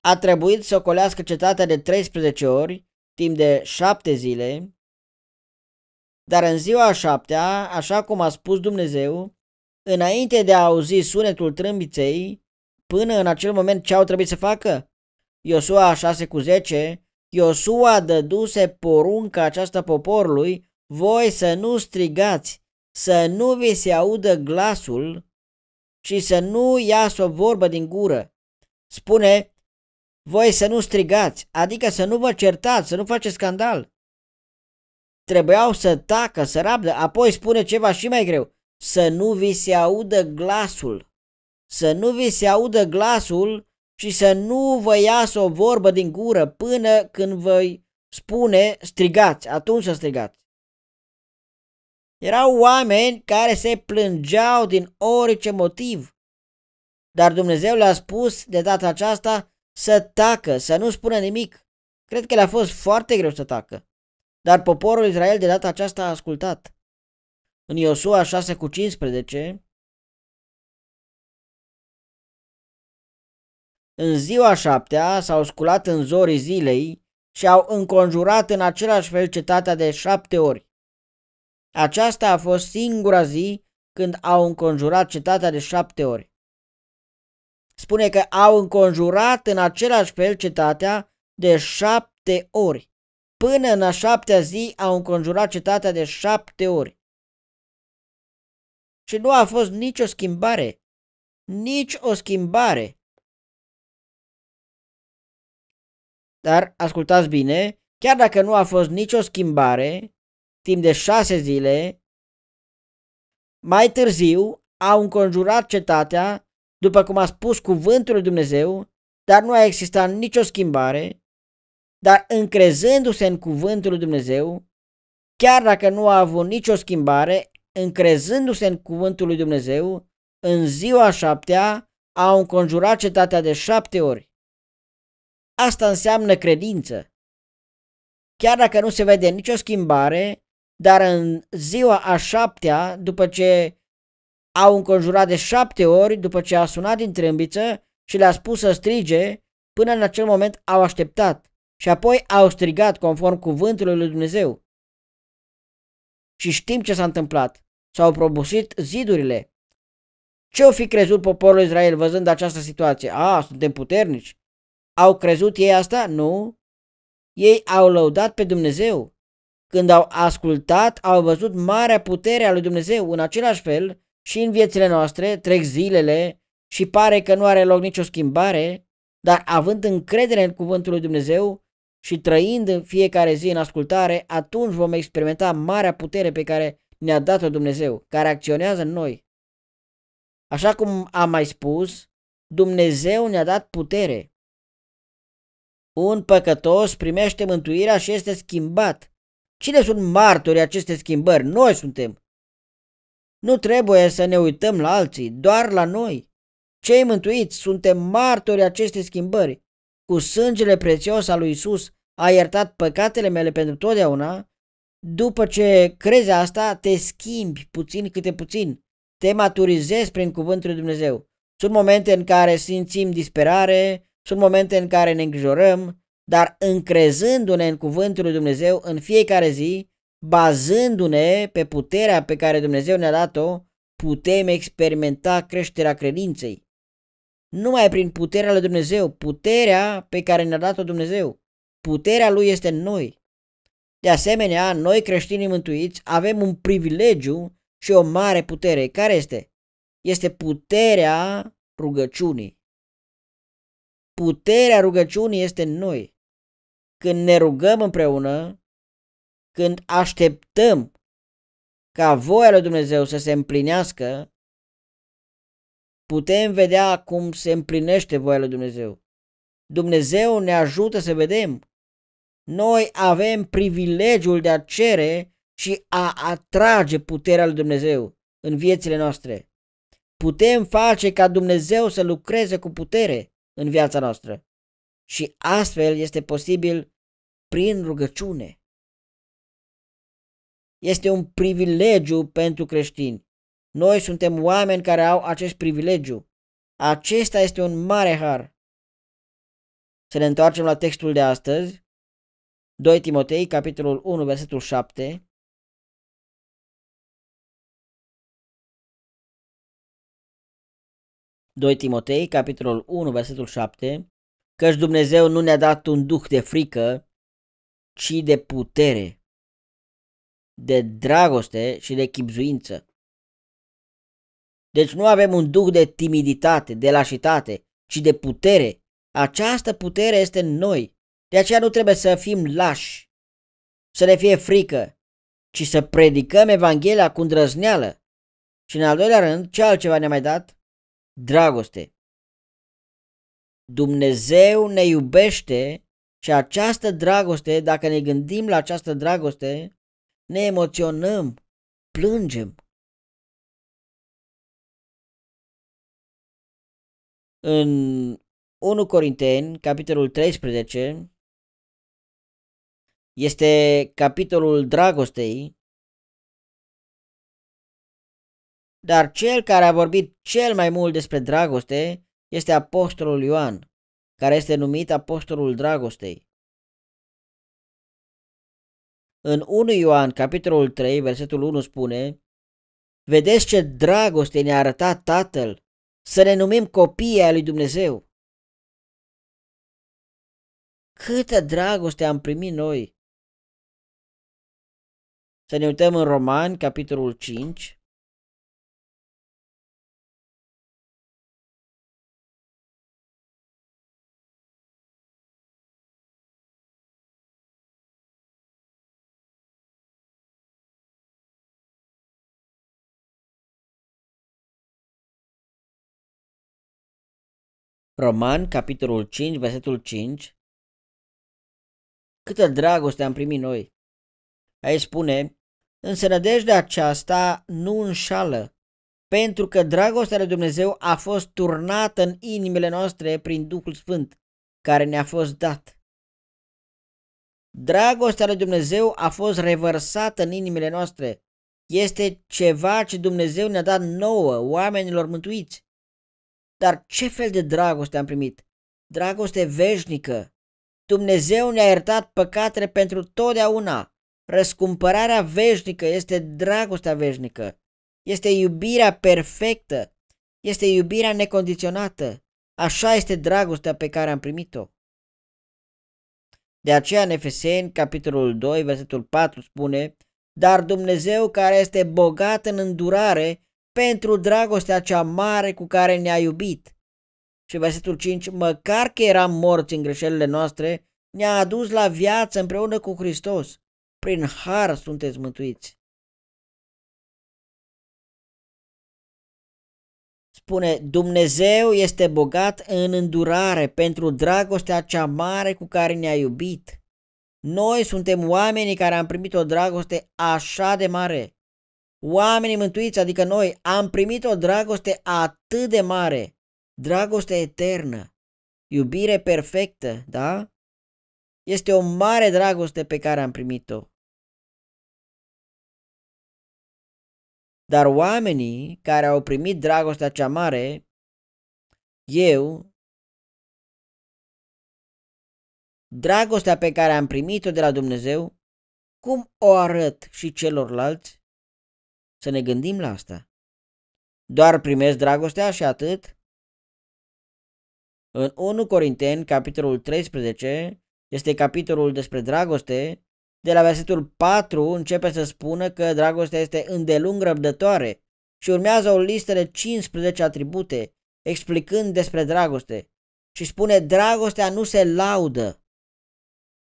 A trebuit să ocolească cetatea de 13 ori, timp de șapte zile, dar în ziua a șaptea, așa cum a spus Dumnezeu, înainte de a auzi sunetul trâmbiței, până în acel moment ce au trebuit să facă? Iosua 6 cu 10, Iosua dăduse porunca aceasta poporului voi să nu strigați, să nu vi se audă glasul și să nu iasă o vorbă din gură. Spune, voi să nu strigați, adică să nu vă certați, să nu faceți scandal. Trebuiau să tacă, să rabdă, apoi spune ceva și mai greu, să nu vi se audă glasul. Să nu vi se audă glasul și să nu vă iasă o vorbă din gură până când vă spune strigați, atunci să strigați. Erau oameni care se plângeau din orice motiv. Dar Dumnezeu le-a spus de data aceasta să tacă, să nu spună nimic. Cred că le-a fost foarte greu să tacă. Dar poporul Israel de data aceasta a ascultat. În Iosua 6 cu 15, În ziua șaptea s-au sculat în zorii zilei și au înconjurat în același fel cetatea de șapte ori. Aceasta a fost singura zi când au înconjurat cetatea de șapte ori. Spune că au înconjurat în același fel cetatea de șapte ori. Până în a șaptea zi au înconjurat cetatea de șapte ori. Și nu a fost nicio schimbare. Nici o schimbare. Dar ascultați bine, chiar dacă nu a fost nicio schimbare, timp de șase zile. Mai târziu au înconjurat cetatea, după cum a spus cuvântul lui Dumnezeu, dar nu a existat nicio schimbare, dar încrezându-se în cuvântul lui Dumnezeu, chiar dacă nu a avut nicio schimbare, încrezându-se în cuvântul lui Dumnezeu, în ziua șaptea au înconjurat cetatea de șapte ori. Asta înseamnă credință. Chiar dacă nu se vede nicio schimbare, dar în ziua a șaptea, după ce au înconjurat de șapte ori, după ce a sunat din trâmbiță și le-a spus să strige, până în acel moment au așteptat și apoi au strigat conform cuvântului lui Dumnezeu. Și știm ce s-a întâmplat. S-au probusit zidurile. Ce o fi crezut poporul Israel văzând această situație? A, suntem puternici. Au crezut ei asta? Nu. Ei au lăudat pe Dumnezeu când au ascultat, au văzut marea putere a lui Dumnezeu în același fel și în viețile noastre, trec zilele și pare că nu are loc nicio schimbare, dar având încredere în cuvântul lui Dumnezeu și trăind în fiecare zi în ascultare, atunci vom experimenta marea putere pe care ne-a dat-o Dumnezeu, care acționează în noi. Așa cum am mai spus, Dumnezeu ne-a dat putere. Un păcătos primește mântuirea și este schimbat. Cine sunt martorii aceste schimbări? Noi suntem. Nu trebuie să ne uităm la alții, doar la noi. Cei mântuiți suntem martorii acestei schimbări. Cu sângele prețios al lui Isus a iertat păcatele mele pentru totdeauna. După ce crezi asta, te schimbi puțin câte puțin. Te maturizezi prin cuvântul lui Dumnezeu. Sunt momente în care simțim disperare, sunt momente în care ne îngrijorăm, dar încrezându-ne în cuvântul lui Dumnezeu în fiecare zi, bazându-ne pe puterea pe care Dumnezeu ne-a dat-o, putem experimenta creșterea credinței. Numai prin puterea lui Dumnezeu, puterea pe care ne-a dat-o Dumnezeu. Puterea lui este în noi. De asemenea, noi creștinii mântuiți avem un privilegiu și o mare putere. Care este? Este puterea rugăciunii. Puterea rugăciunii este în noi când ne rugăm împreună, când așteptăm ca voia lui Dumnezeu să se împlinească, putem vedea cum se împlinește voia lui Dumnezeu. Dumnezeu ne ajută să vedem. Noi avem privilegiul de a cere și a atrage puterea lui Dumnezeu în viețile noastre. Putem face ca Dumnezeu să lucreze cu putere în viața noastră. Și astfel este posibil prin rugăciune. Este un privilegiu pentru creștini. Noi suntem oameni care au acest privilegiu. Acesta este un mare har. Să ne întoarcem la textul de astăzi, 2 Timotei, capitolul 1, versetul 7. Doi Timotei, capitolul 1, versetul 7 căci Dumnezeu nu ne-a dat un duh de frică, ci de putere, de dragoste și de chipzuință. Deci nu avem un duh de timiditate, de lașitate, ci de putere. Această putere este în noi. De aceea nu trebuie să fim lași, să ne fie frică, ci să predicăm Evanghelia cu îndrăzneală. Și în al doilea rând, ce altceva ne-a mai dat? Dragoste. Dumnezeu ne iubește și această dragoste, dacă ne gândim la această dragoste, ne emoționăm, plângem. În 1 Corinteni, capitolul 13, este capitolul dragostei, dar cel care a vorbit cel mai mult despre dragoste este Apostolul Ioan, care este numit Apostolul Dragostei. În 1 Ioan, capitolul 3, versetul 1 spune Vedeți ce dragoste ne-a arătat Tatăl să ne numim copii ai lui Dumnezeu. Câtă dragoste am primit noi! Să ne uităm în Roman, capitolul 5, Roman, capitolul 5, versetul 5, câtă dragoste am primit noi. Aici spune, însă nădejdea aceasta nu înșală, pentru că dragostea lui Dumnezeu a fost turnată în inimile noastre prin Duhul Sfânt, care ne-a fost dat. Dragostea lui Dumnezeu a fost revărsată în inimile noastre. Este ceva ce Dumnezeu ne-a dat nouă, oamenilor mântuiți. Dar ce fel de dragoste am primit? Dragoste veșnică. Dumnezeu ne-a iertat păcatele pentru totdeauna. Răscumpărarea veșnică este dragostea veșnică. Este iubirea perfectă. Este iubirea necondiționată. Așa este dragostea pe care am primit-o. De aceea în Efeseni, capitolul 2, versetul 4 spune Dar Dumnezeu care este bogat în îndurare pentru dragostea cea mare cu care ne-a iubit. Și versetul 5, măcar că eram morți în greșelile noastre, ne-a adus la viață împreună cu Hristos. Prin har sunteți mântuiți. Spune, Dumnezeu este bogat în îndurare pentru dragostea cea mare cu care ne-a iubit. Noi suntem oamenii care am primit o dragoste așa de mare. Oamenii mântuiți, adică noi, am primit o dragoste atât de mare, dragoste eternă, iubire perfectă, da? Este o mare dragoste pe care am primit-o. Dar oamenii care au primit dragostea cea mare, eu, dragostea pe care am primit-o de la Dumnezeu, cum o arăt și celorlalți? Să ne gândim la asta. Doar primesc dragostea și atât? În 1 Corinteni, capitolul 13, este capitolul despre dragoste, de la versetul 4 începe să spună că dragostea este îndelung răbdătoare și urmează o listă de 15 atribute, explicând despre dragoste. Și spune, dragostea nu se laudă.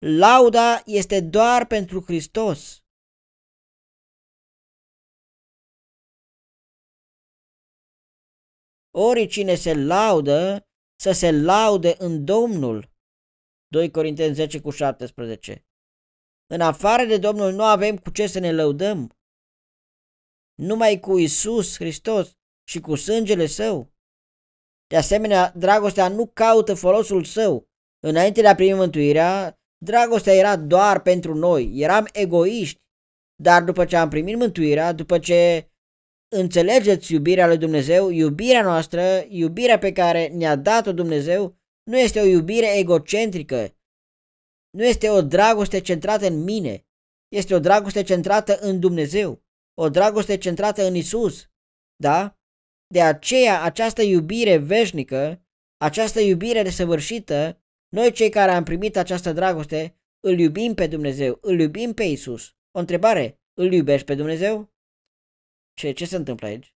Lauda este doar pentru Hristos. oricine se laudă, să se laude în Domnul. 2 Corinteni 10 cu 17. În afară de Domnul nu avem cu ce să ne lăudăm. Numai cu Isus Hristos și cu sângele său. De asemenea, dragostea nu caută folosul său. Înainte de a primi mântuirea, dragostea era doar pentru noi. Eram egoiști. Dar după ce am primit mântuirea, după ce Înțelegeți iubirea lui Dumnezeu, iubirea noastră, iubirea pe care ne-a dat-o Dumnezeu, nu este o iubire egocentrică, nu este o dragoste centrată în mine, este o dragoste centrată în Dumnezeu, o dragoste centrată în Isus. Da? De aceea, această iubire veșnică, această iubire desăvârșită, noi cei care am primit această dragoste, îl iubim pe Dumnezeu, îl iubim pe Isus. O întrebare, îl iubești pe Dumnezeu? Ce, ce se întâmplă aici?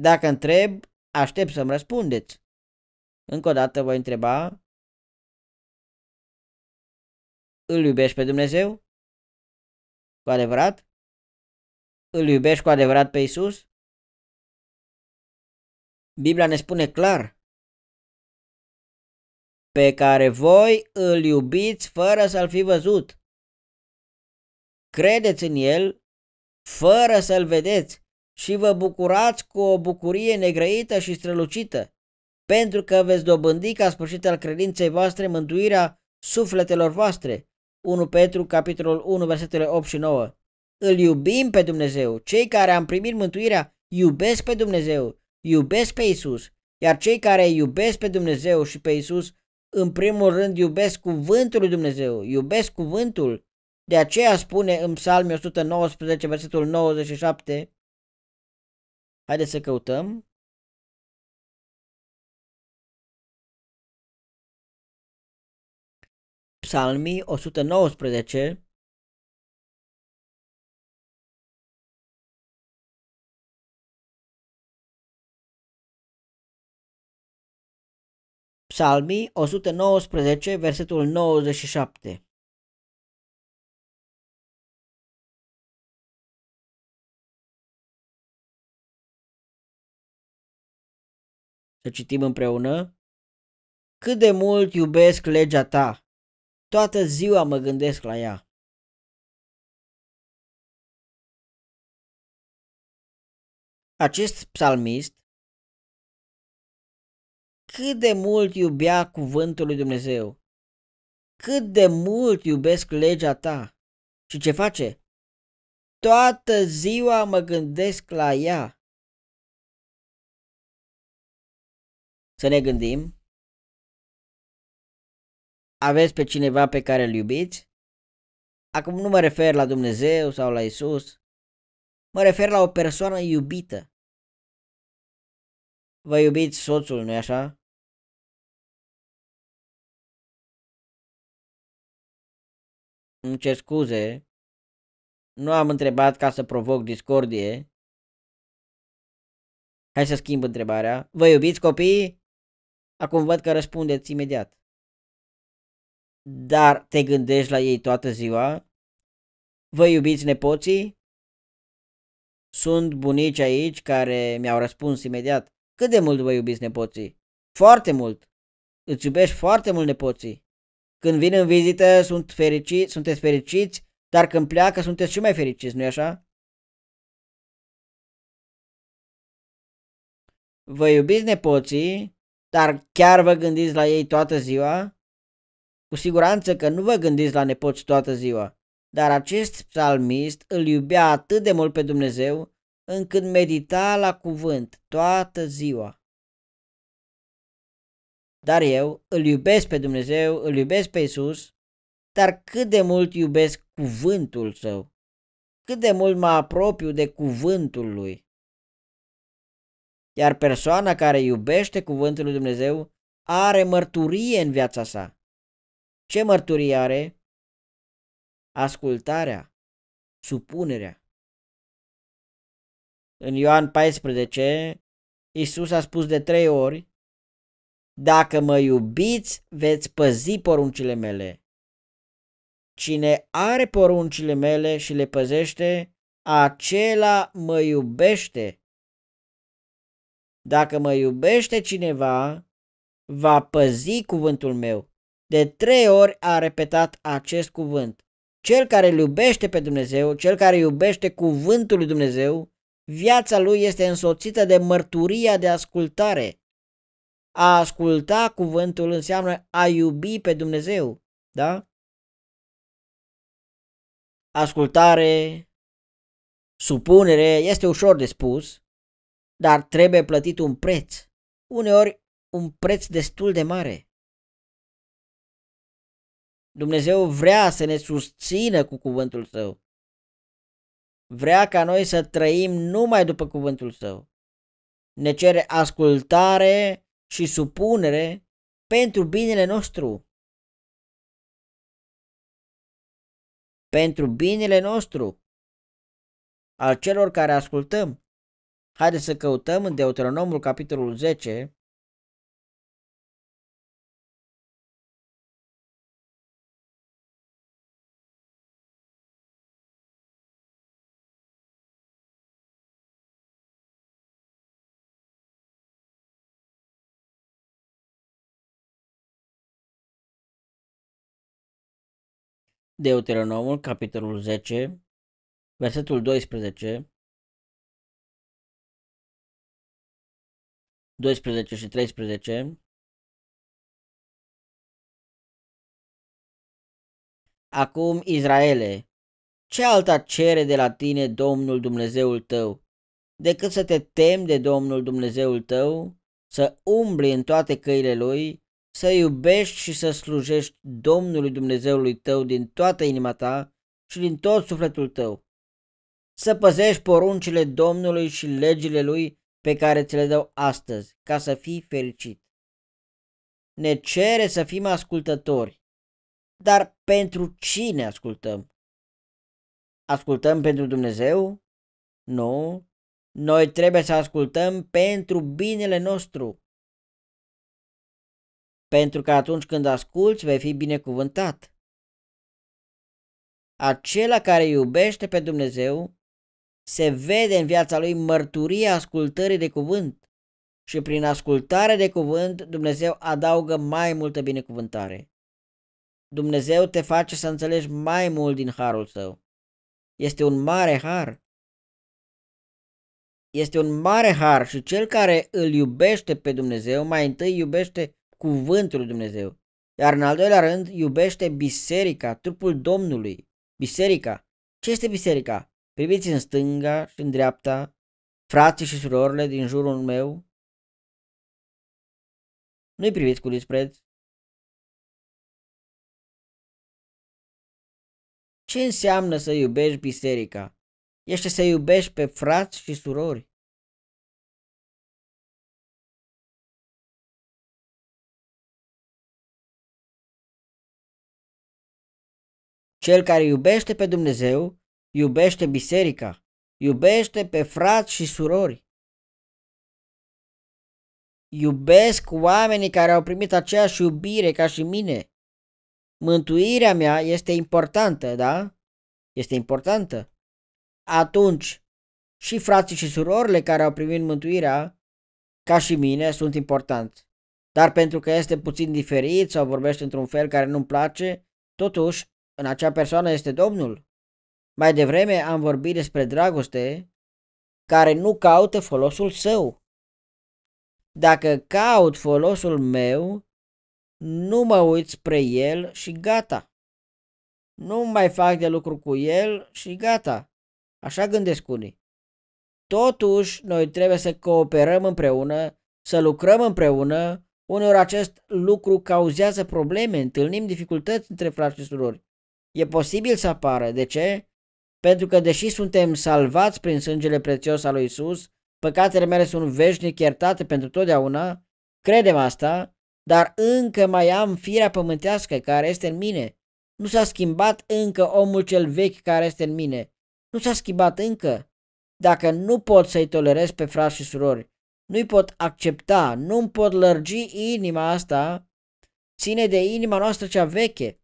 Dacă întreb, aștept să-mi răspundeți. Încă o dată voi întreba. Îl iubești pe Dumnezeu? Cu adevărat? Îl iubești cu adevărat pe Isus? Biblia ne spune clar pe care voi îl iubiți fără să-l fi văzut credeți în el, fără să-l vedeți, și vă bucurați cu o bucurie negrăită și strălucită, pentru că veți dobândi ca sfârșit al credinței voastre mântuirea sufletelor voastre. 1 Petru, capitolul 1, versetele 8 și 9. Îl iubim pe Dumnezeu. Cei care am primit mântuirea iubesc pe Dumnezeu, iubesc pe Isus, iar cei care iubesc pe Dumnezeu și pe Isus, în primul rând iubesc cuvântul lui Dumnezeu, iubesc cuvântul, de aceea spune în Psalmi 119, versetul 97, haideți să căutăm, Psalmii 119, Psalmii 119, versetul 97. să citim împreună. Cât de mult iubesc legea ta, toată ziua mă gândesc la ea. Acest psalmist cât de mult iubea cuvântul lui Dumnezeu, cât de mult iubesc legea ta și ce face? Toată ziua mă gândesc la ea. să ne gândim. Aveți pe cineva pe care îl iubiți? Acum nu mă refer la Dumnezeu sau la Isus. Mă refer la o persoană iubită. Vă iubiți soțul, nu-i așa? Îmi cer scuze. Nu am întrebat ca să provoc discordie. Hai să schimb întrebarea. Vă iubiți copiii? Acum văd că răspundeți imediat. Dar te gândești la ei toată ziua? Vă iubiți nepoții? Sunt bunici aici care mi-au răspuns imediat. Cât de mult vă iubiți nepoții? Foarte mult. Îți iubești foarte mult nepoții. Când vin în vizită sunt fericiți, sunteți fericiți, dar când pleacă sunteți și mai fericiți, nu-i așa? Vă iubiți nepoții, dar chiar vă gândiți la ei toată ziua? Cu siguranță că nu vă gândiți la nepoți toată ziua, dar acest psalmist îl iubea atât de mult pe Dumnezeu, încât medita la cuvânt toată ziua. Dar eu îl iubesc pe Dumnezeu, îl iubesc pe Isus, dar cât de mult iubesc cuvântul său, cât de mult mă apropiu de cuvântul lui. Iar persoana care iubește cuvântul lui Dumnezeu are mărturie în viața sa. Ce mărturie are? Ascultarea, supunerea. În Ioan 14, Isus a spus de trei ori, Dacă mă iubiți, veți păzi poruncile mele. Cine are poruncile mele și le păzește, acela mă iubește dacă mă iubește cineva, va păzi cuvântul meu. De trei ori a repetat acest cuvânt. Cel care îl iubește pe Dumnezeu, cel care iubește cuvântul lui Dumnezeu, viața lui este însoțită de mărturia de ascultare. A asculta cuvântul înseamnă a iubi pe Dumnezeu, da? Ascultare, supunere, este ușor de spus, dar trebuie plătit un preț, uneori un preț destul de mare. Dumnezeu vrea să ne susțină cu cuvântul său. Vrea ca noi să trăim numai după cuvântul său. Ne cere ascultare și supunere pentru binele nostru. Pentru binele nostru, al celor care ascultăm. Haideți să căutăm în Deuteronomul capitolul 10, Deuteronomul, capitolul 10, versetul 12, 12 și 13. Acum, Israele, ce alta cere de la tine Domnul Dumnezeul tău, decât să te temi de Domnul Dumnezeul tău, să umbli în toate căile Lui, să iubești și să slujești Domnului Dumnezeului tău din toată inima ta și din tot sufletul tău, să păzești poruncile Domnului și legile Lui pe care ți le dau astăzi ca să fii fericit. Ne cere să fim ascultători, dar pentru cine ascultăm? Ascultăm pentru Dumnezeu? Nu. Noi trebuie să ascultăm pentru binele nostru. Pentru că atunci când asculți vei fi binecuvântat. Acela care iubește pe Dumnezeu se vede în viața lui mărturia ascultării de cuvânt și prin ascultare de cuvânt Dumnezeu adaugă mai multă binecuvântare. Dumnezeu te face să înțelegi mai mult din harul său. Este un mare har. Este un mare har și cel care îl iubește pe Dumnezeu mai întâi iubește cuvântul lui Dumnezeu, iar în al doilea rând iubește biserica, trupul Domnului, biserica. Ce este biserica? priviți în stânga și în dreapta, frații și surorile din jurul meu, nu-i priviți cu dispreț. Ce înseamnă să iubești biserica? Este să iubești pe frați și surori. Cel care iubește pe Dumnezeu iubește biserica, iubește pe frați și surori. Iubesc oamenii care au primit aceeași iubire ca și mine. Mântuirea mea este importantă, da? Este importantă. Atunci, și frații și surorile care au primit mântuirea, ca și mine, sunt importanți. Dar pentru că este puțin diferit sau vorbește într-un fel care nu-mi place, totuși, în acea persoană este Domnul. Mai devreme am vorbit despre dragoste care nu caută folosul său. Dacă caut folosul meu, nu mă uit spre el și gata. Nu mai fac de lucru cu el și gata. Așa gândesc unii. Totuși, noi trebuie să cooperăm împreună, să lucrăm împreună. Uneori acest lucru cauzează probleme, întâlnim dificultăți între frați și surori. E posibil să apară. De ce? pentru că deși suntem salvați prin sângele prețios al lui Isus, păcatele mele sunt veșnic iertate pentru totdeauna, credem asta, dar încă mai am firea pământească care este în mine. Nu s-a schimbat încă omul cel vechi care este în mine. Nu s-a schimbat încă. Dacă nu pot să-i tolerez pe frați și surori, nu-i pot accepta, nu-mi pot lărgi inima asta, ține de inima noastră cea veche.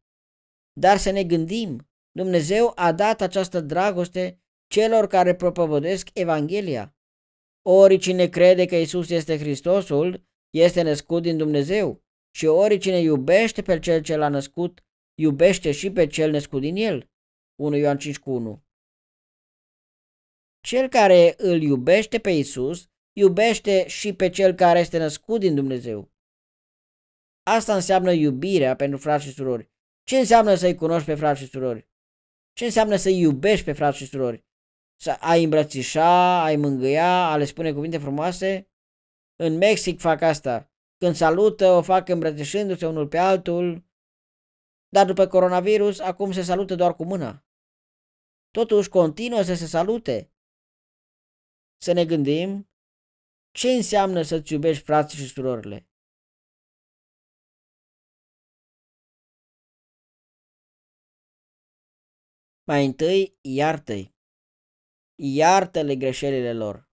Dar să ne gândim, Dumnezeu a dat această dragoste celor care propovădesc Evanghelia. Oricine crede că Isus este Hristosul, este născut din Dumnezeu și oricine iubește pe cel ce l-a născut, iubește și pe cel născut din el. 1 Ioan 5 cu 1 Cel care îl iubește pe Isus, iubește și pe cel care este născut din Dumnezeu. Asta înseamnă iubirea pentru frați și surori. Ce înseamnă să-i cunoști pe frați și surori? Ce înseamnă să iubești pe frați și surori? Să ai îmbrățișa, ai mângâia, a le spune cuvinte frumoase? În Mexic fac asta. Când salută, o fac îmbrățișându-se unul pe altul. Dar după coronavirus, acum se salută doar cu mâna. Totuși, continuă să se salute. Să ne gândim ce înseamnă să-ți iubești frații și surorile. Mai întâi, iartă-i. Iartă-le greșelile lor.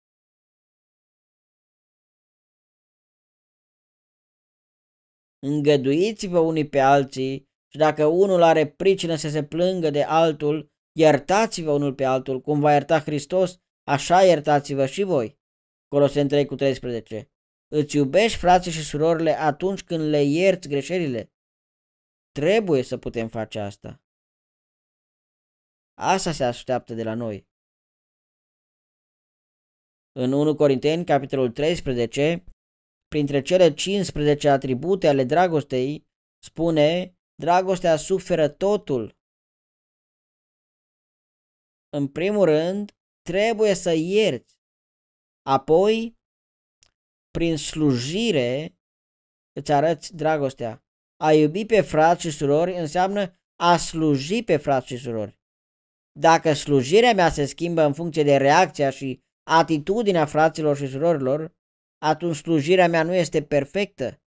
Îngăduiți-vă unii pe alții și dacă unul are pricină să se plângă de altul, iertați-vă unul pe altul, cum va ierta Hristos, așa iertați-vă și voi. Coloseni 3 cu 13 Îți iubești frații și surorile atunci când le ierți greșelile. Trebuie să putem face asta. Asta se așteaptă de la noi. În 1 Corinteni, capitolul 13, printre cele 15 atribute ale dragostei, spune, dragostea suferă totul. În primul rând, trebuie să ierți. Apoi, prin slujire, îți arăți dragostea. A iubi pe frați și surori înseamnă a sluji pe frați și surori. Dacă slujirea mea se schimbă în funcție de reacția și atitudinea fraților și surorilor, atunci slujirea mea nu este perfectă.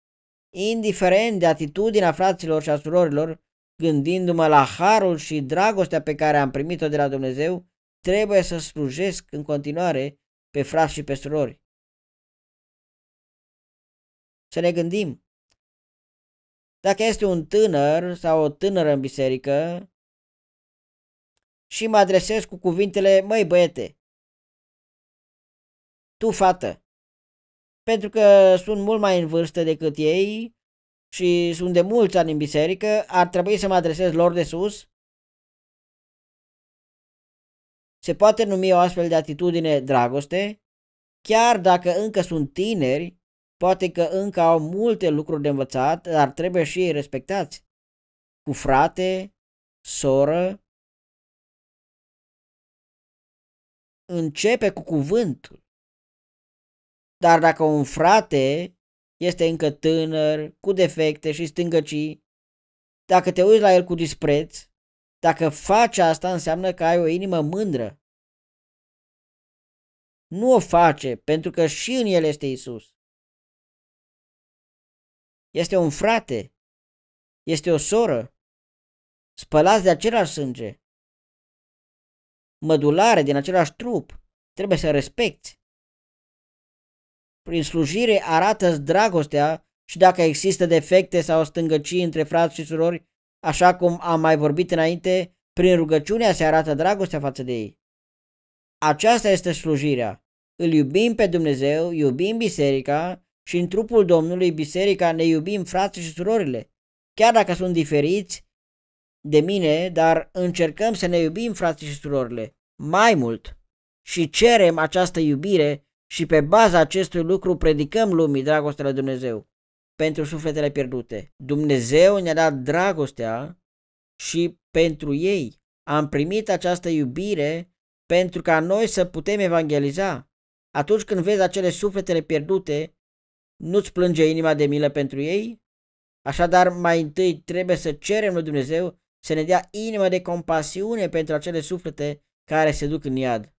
Indiferent de atitudinea fraților și a surorilor, gândindu-mă la harul și dragostea pe care am primit-o de la Dumnezeu, trebuie să slujesc în continuare pe frați și pe surori. Să ne gândim. Dacă este un tânăr sau o tânără în biserică, și mă adresez cu cuvintele, măi băiete, tu fată, pentru că sunt mult mai în vârstă decât ei și sunt de mulți ani în biserică, ar trebui să mă adresez lor de sus? Se poate numi o astfel de atitudine dragoste? Chiar dacă încă sunt tineri, poate că încă au multe lucruri de învățat, dar trebuie și ei respectați. Cu frate, soră, începe cu cuvântul. Dar dacă un frate este încă tânăr, cu defecte și stângăcii, dacă te uiți la el cu dispreț, dacă faci asta înseamnă că ai o inimă mândră. Nu o face pentru că și în el este Isus. Este un frate, este o soră, spălați de același sânge mădulare din același trup, trebuie să respecti. Prin slujire arată dragostea și dacă există defecte sau stângăcii între frați și surori, așa cum am mai vorbit înainte, prin rugăciunea se arată dragostea față de ei. Aceasta este slujirea. Îl iubim pe Dumnezeu, iubim biserica și în trupul Domnului biserica ne iubim frații și surorile. Chiar dacă sunt diferiți de mine, dar încercăm să ne iubim frații și surorile mai mult și cerem această iubire și pe baza acestui lucru predicăm lumii dragostea lui Dumnezeu pentru sufletele pierdute. Dumnezeu ne-a dat dragostea și pentru ei. Am primit această iubire pentru ca noi să putem evangeliza. Atunci când vezi acele sufletele pierdute, nu-ți plânge inima de milă pentru ei? Așadar, mai întâi trebuie să cerem lui Dumnezeu să ne dea inimă de compasiune pentru acele suflete care se duc în iad.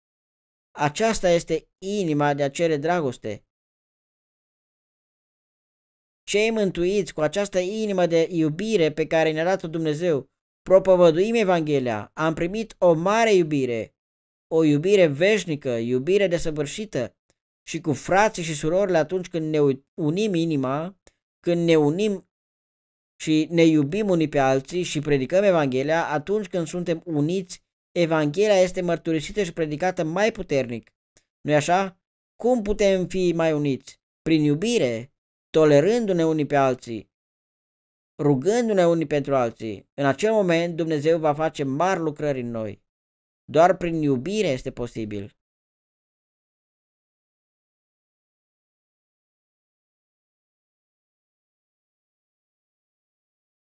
Aceasta este inima de a cere dragoste. Cei mântuiți cu această inimă de iubire pe care ne-a dat-o Dumnezeu, propovăduim Evanghelia, am primit o mare iubire, o iubire veșnică, iubire desăvârșită și cu frații și surorile atunci când ne unim inima, când ne unim și ne iubim unii pe alții și predicăm Evanghelia, atunci când suntem uniți Evanghelia este mărturisită și predicată mai puternic. nu e așa? Cum putem fi mai uniți? Prin iubire, tolerându-ne unii pe alții, rugându-ne unii pentru alții. În acel moment Dumnezeu va face mari lucrări în noi. Doar prin iubire este posibil.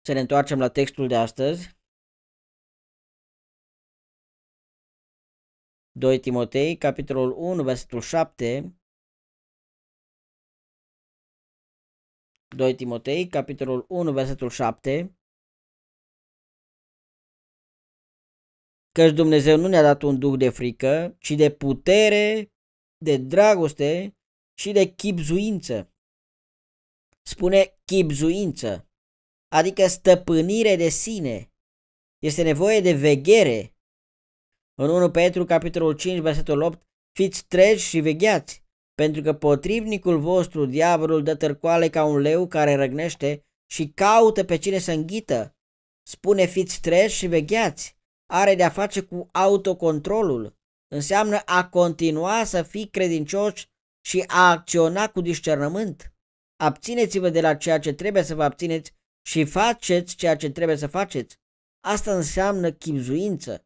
Să ne întoarcem la textul de astăzi. 2 Timotei, capitolul 1, versetul 7, 2 Timotei, capitolul 1, versetul 7, căci Dumnezeu nu ne-a dat un duh de frică, ci de putere, de dragoste și de chipzuință. Spune chipzuință, adică stăpânire de sine. Este nevoie de veghere, în 1 Petru, capitolul 5, versetul 8, fiți treji și vegheați, pentru că potrivnicul vostru, diavolul, dă târcoale ca un leu care răgnește și caută pe cine să înghită. Spune fiți treji și vegheați, are de-a face cu autocontrolul. Înseamnă a continua să fii credincioși și a acționa cu discernământ. Abțineți-vă de la ceea ce trebuie să vă abțineți și faceți ceea ce trebuie să faceți. Asta înseamnă chipzuință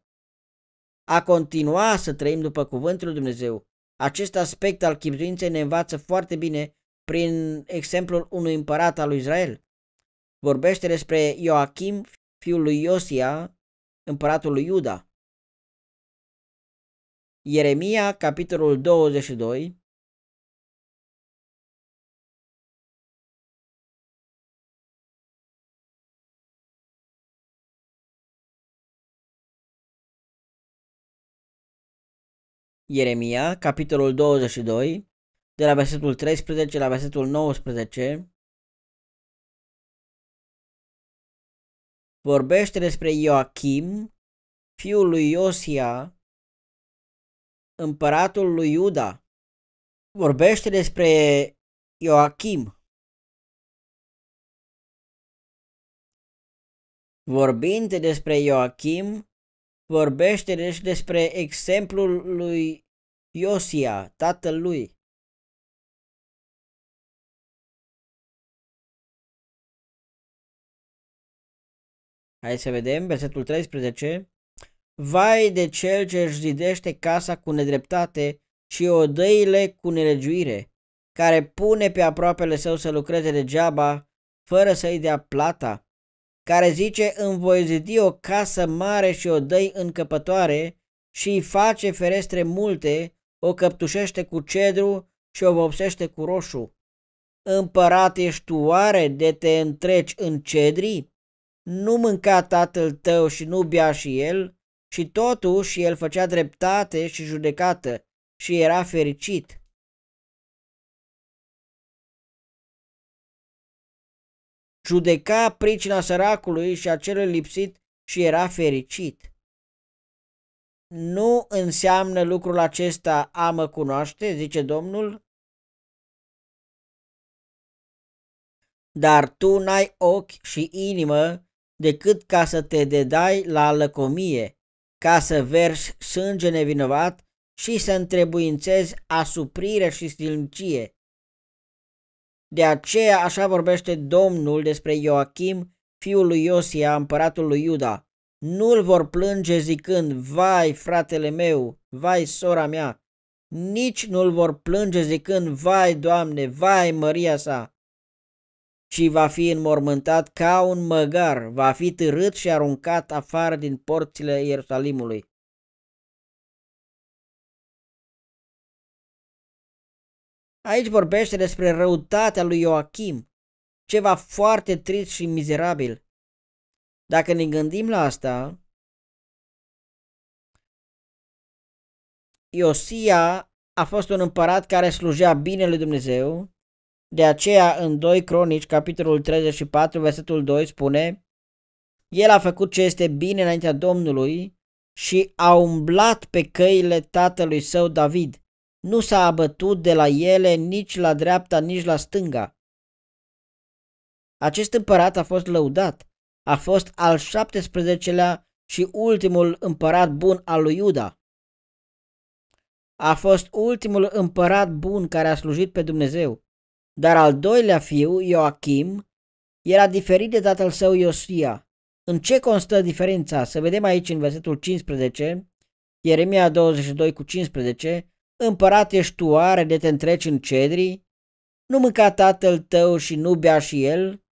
a continua să trăim după cuvântul lui Dumnezeu. Acest aspect al chipzuinței ne învață foarte bine prin exemplul unui împărat al lui Israel. Vorbește despre Ioachim, fiul lui Iosia, împăratul lui Iuda. Ieremia, capitolul 22, Ieremia, capitolul 22, de la versetul 13 la versetul 19, vorbește despre Ioachim, fiul lui Iosia, împăratul lui Iuda. Vorbește despre Ioachim. Vorbind despre Ioachim, vorbește deci despre exemplul lui Iosia, tatăl lui. Hai să vedem, versetul 13. Vai de cel ce își zidește casa cu nedreptate și odăile cu nelegiuire, care pune pe aproapele său să lucreze degeaba, fără să-i dea plata, care zice îmi voi zidi o casă mare și o dăi încăpătoare și îi face ferestre multe, o căptușește cu cedru și o vopsește cu roșu. Împărat ești tu oare de te întreci în cedri, Nu mânca tatăl tău și nu bea și el? Și totuși el făcea dreptate și judecată și era fericit. judeca pricina săracului și a celui lipsit și era fericit. Nu înseamnă lucrul acesta a mă cunoaște, zice Domnul? Dar tu n-ai ochi și inimă decât ca să te dedai la lăcomie, ca să verși sânge nevinovat și să întrebuințezi asuprire și silnicie, de aceea așa vorbește Domnul despre Ioachim, fiul lui Iosia, împăratul lui Iuda. Nu-l vor plânge zicând, vai fratele meu, vai sora mea, nici nu-l vor plânge zicând, vai Doamne, vai măria sa, ci va fi înmormântat ca un măgar, va fi târât și aruncat afară din porțile Ierusalimului. Aici vorbește despre răutatea lui Ioachim, ceva foarte trist și mizerabil. Dacă ne gândim la asta, Iosia a fost un împărat care slujea bine lui Dumnezeu, de aceea în 2 Cronici, capitolul 34, versetul 2 spune El a făcut ce este bine înaintea Domnului și a umblat pe căile tatălui său David nu s-a abătut de la ele nici la dreapta, nici la stânga. Acest împărat a fost lăudat, a fost al 17-lea și ultimul împărat bun al lui Iuda. A fost ultimul împărat bun care a slujit pe Dumnezeu, dar al doilea fiu, Ioachim, era diferit de tatăl său Iosia. În ce constă diferența? Să vedem aici în versetul 15, Ieremia 22 cu 15, Împărat ești tu oare de te întreci în cedrii? Nu mânca tatăl tău și nu bea și el?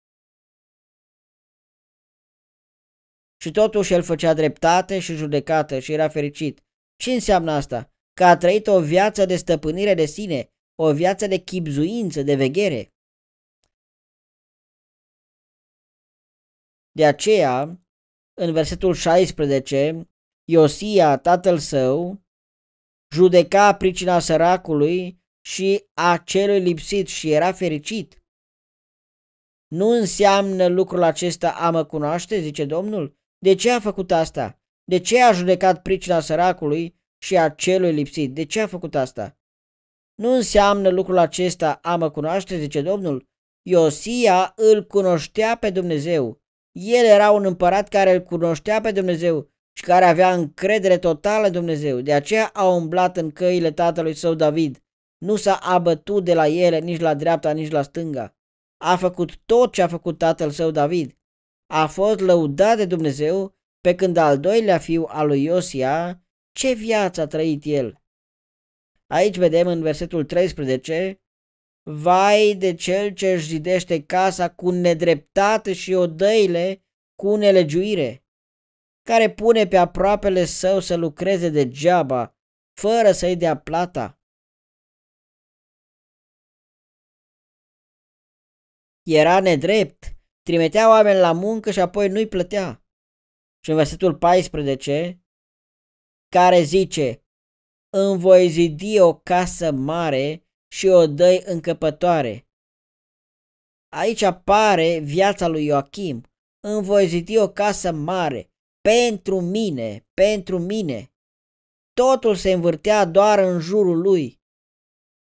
Și totuși el făcea dreptate și judecată și era fericit. Ce înseamnă asta? Că a trăit o viață de stăpânire de sine, o viață de chipzuință, de veghere. De aceea, în versetul 16, Iosia, tatăl său, judeca pricina săracului și a celui lipsit și era fericit. Nu înseamnă lucrul acesta a mă cunoaște, zice Domnul? De ce a făcut asta? De ce a judecat pricina săracului și a celui lipsit? De ce a făcut asta? Nu înseamnă lucrul acesta a mă cunoaște, zice Domnul? Iosia îl cunoștea pe Dumnezeu. El era un împărat care îl cunoștea pe Dumnezeu și care avea încredere totală în Dumnezeu. De aceea a umblat în căile tatălui său David. Nu s-a abătut de la ele nici la dreapta, nici la stânga. A făcut tot ce a făcut tatăl său David. A fost lăudat de Dumnezeu pe când al doilea fiu al lui Iosia, ce viață a trăit el? Aici vedem în versetul 13, Vai de cel ce își zidește casa cu nedreptate și odăile cu nelegiuire, care pune pe aproapele său să lucreze degeaba, fără să-i dea plata. Era nedrept, trimitea oameni la muncă și apoi nu-i plătea. Și în versetul 14, care zice, îmi voi zidi o casă mare și o dăi încăpătoare. Aici apare viața lui Ioachim. Îmi voi zidi o casă mare pentru mine, pentru mine. Totul se învârtea doar în jurul lui.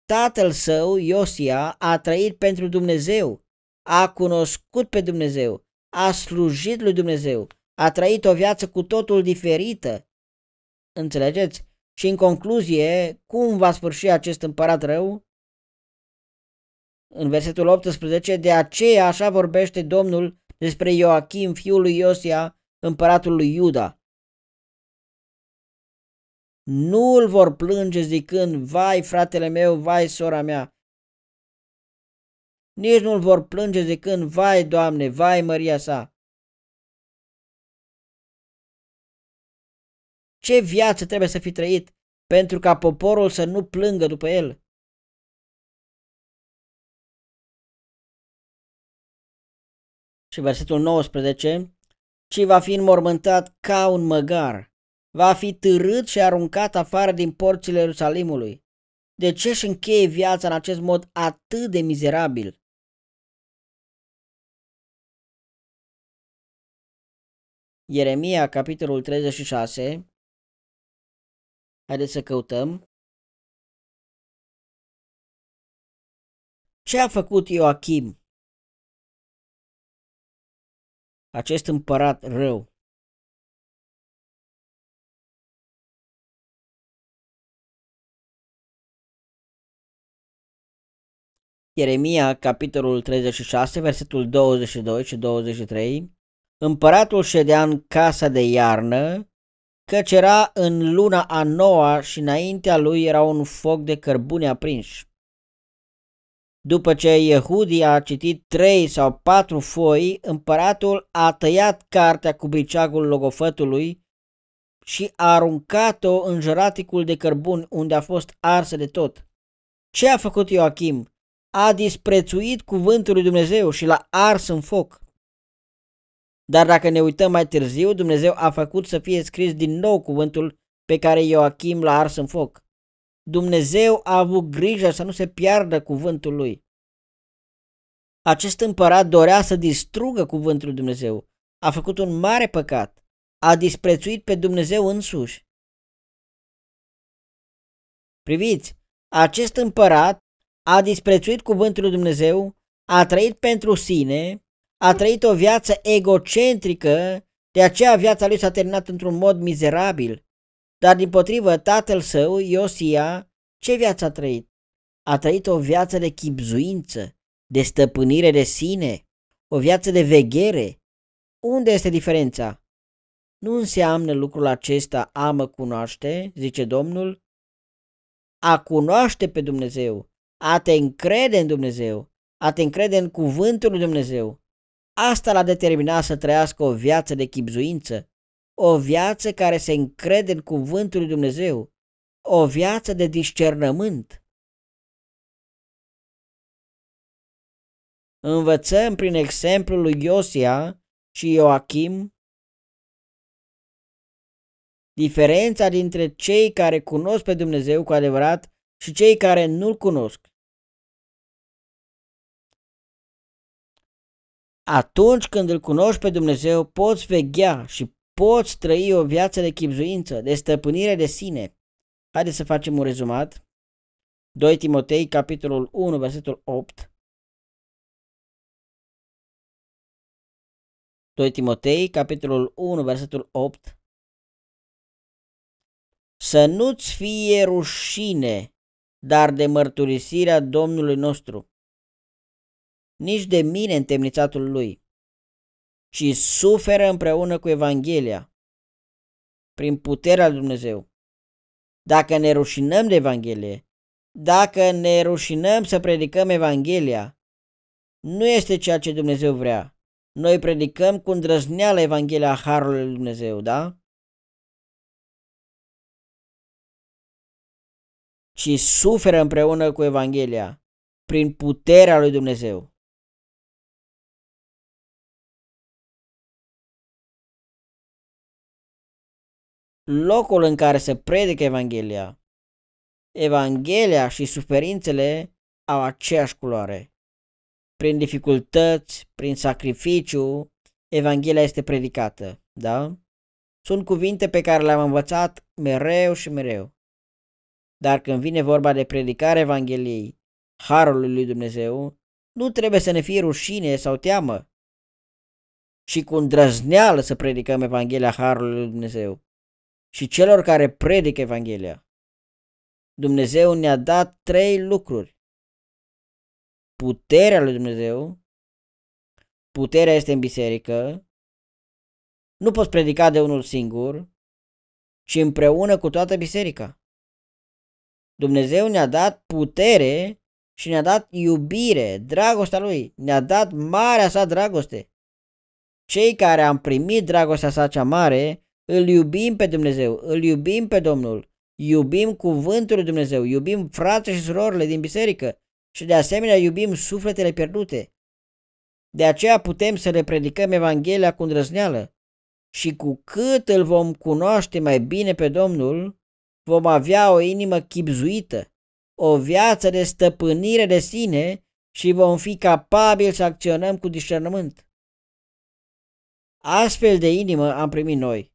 Tatăl său, Iosia, a trăit pentru Dumnezeu, a cunoscut pe Dumnezeu, a slujit lui Dumnezeu, a trăit o viață cu totul diferită. Înțelegeți? Și în concluzie, cum va sfârși acest împărat rău? În versetul 18, de aceea așa vorbește Domnul despre Ioachim, fiul lui Iosia, împăratul lui Iuda. Nu îl vor plânge zicând, vai fratele meu, vai sora mea. Nici nu îl vor plânge zicând, vai Doamne, vai Maria sa. Ce viață trebuie să fi trăit pentru ca poporul să nu plângă după el? Și versetul 19, ci va fi înmormântat ca un măgar. Va fi târât și aruncat afară din porțile Ierusalimului. De ce își încheie viața în acest mod atât de mizerabil? Ieremia, capitolul 36. Haideți să căutăm. Ce a făcut Ioachim? acest împărat rău Ieremia, capitolul 36, versetul 22 și 23 Împăratul ședea în casa de iarnă, căci era în luna a noua și înaintea lui era un foc de cărbune aprinși. După ce Yehudi a citit trei sau patru foi, împăratul a tăiat cartea cu briceagul logofătului și a aruncat-o în jăraticul de cărbuni unde a fost arsă de tot. Ce a făcut Ioachim? A disprețuit cuvântul lui Dumnezeu și l-a ars în foc. Dar dacă ne uităm mai târziu, Dumnezeu a făcut să fie scris din nou cuvântul pe care Ioachim l-a ars în foc. Dumnezeu a avut grijă să nu se piardă cuvântul lui. Acest împărat dorea să distrugă cuvântul lui Dumnezeu. A făcut un mare păcat. A disprețuit pe Dumnezeu însuși. Priviți, acest împărat a disprețuit cuvântul lui Dumnezeu, a trăit pentru sine, a trăit o viață egocentrică, de aceea viața lui s-a terminat într-un mod mizerabil. Dar din potrivă tatăl său, Iosia, ce viață a trăit? A trăit o viață de chipzuință, de stăpânire de sine, o viață de veghere. Unde este diferența? Nu înseamnă lucrul acesta a mă cunoaște, zice Domnul, a cunoaște pe Dumnezeu, a te încrede în Dumnezeu, a te încrede în cuvântul lui Dumnezeu. Asta l-a determinat să trăiască o viață de chipzuință, o viață care se încrede în cuvântul lui Dumnezeu, o viață de discernământ. Învățăm prin exemplul lui Iosia și Ioachim diferența dintre cei care cunosc pe Dumnezeu cu adevărat și cei care nu-L cunosc. Atunci când îl cunoști pe Dumnezeu, poți veghea și poți trăi o viață de chipzuință, de stăpânire de sine. Haideți să facem un rezumat. 2 Timotei, capitolul 1, versetul 8. 2 Timotei, capitolul 1, versetul 8. Să nu-ți fie rușine, dar de mărturisirea Domnului nostru, nici de mine întemnițatul lui și suferă împreună cu Evanghelia, prin puterea lui Dumnezeu. Dacă ne rușinăm de Evanghelie, dacă ne rușinăm să predicăm Evanghelia, nu este ceea ce Dumnezeu vrea. Noi predicăm cu îndrăzneală Evanghelia Harului lui Dumnezeu, da? Ci suferă împreună cu Evanghelia, prin puterea lui Dumnezeu. locul în care se predică Evanghelia. Evanghelia și suferințele au aceeași culoare. Prin dificultăți, prin sacrificiu, Evanghelia este predicată, da? Sunt cuvinte pe care le-am învățat mereu și mereu. Dar când vine vorba de predicare Evangheliei, Harului lui Dumnezeu, nu trebuie să ne fie rușine sau teamă, și cu îndrăzneală să predicăm Evanghelia Harului lui Dumnezeu și celor care predică Evanghelia. Dumnezeu ne-a dat trei lucruri. Puterea lui Dumnezeu, puterea este în biserică, nu poți predica de unul singur, ci împreună cu toată biserica. Dumnezeu ne-a dat putere și ne-a dat iubire, dragostea Lui, ne-a dat marea sa dragoste. Cei care am primit dragostea sa cea mare îl iubim pe Dumnezeu, îl iubim pe Domnul, iubim cuvântul lui Dumnezeu, iubim frații și surorile din biserică și de asemenea iubim sufletele pierdute. De aceea putem să le predicăm Evanghelia cu îndrăzneală și cu cât îl vom cunoaște mai bine pe Domnul, vom avea o inimă chipzuită, o viață de stăpânire de sine și vom fi capabili să acționăm cu discernământ. Astfel de inimă am primit noi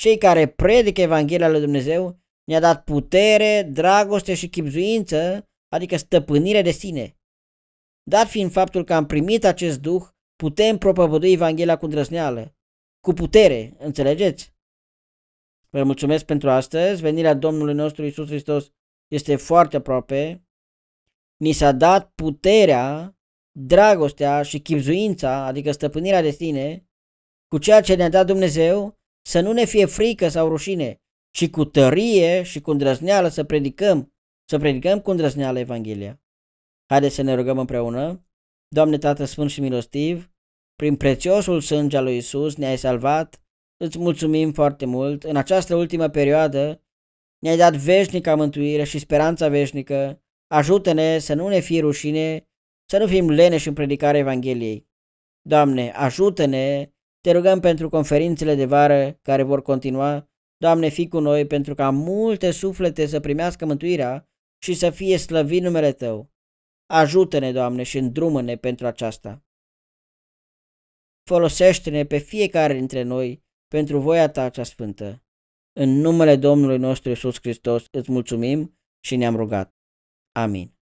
cei care predică Evanghelia lui Dumnezeu ne-a dat putere, dragoste și chipzuință, adică stăpânire de sine. Dar fiind faptul că am primit acest Duh, putem propovădui Evanghelia cu drăzneală, cu putere, înțelegeți? Vă mulțumesc pentru astăzi, venirea Domnului nostru Isus Hristos este foarte aproape. Ni s-a dat puterea, dragostea și chipzuința, adică stăpânirea de sine, cu ceea ce ne-a dat Dumnezeu să nu ne fie frică sau rușine, ci cu tărie și cu îndrăzneală să predicăm, să predicăm cu îndrăzneală Evanghelia. Haideți să ne rugăm împreună. Doamne Tată Sfânt și Milostiv, prin prețiosul sânge al lui Isus ne-ai salvat, îți mulțumim foarte mult. În această ultimă perioadă ne-ai dat veșnica mântuire și speranța veșnică. Ajută-ne să nu ne fie rușine, să nu fim leneși în predicarea Evangheliei. Doamne, ajută-ne te rugăm pentru conferințele de vară care vor continua. Doamne, fi cu noi pentru ca multe suflete să primească mântuirea și să fie slăvit numele Tău. Ajută-ne, Doamne, și îndrumă-ne pentru aceasta. Folosește-ne pe fiecare dintre noi pentru voia Ta cea sfântă. În numele Domnului nostru Iisus Hristos îți mulțumim și ne-am rugat. Amin.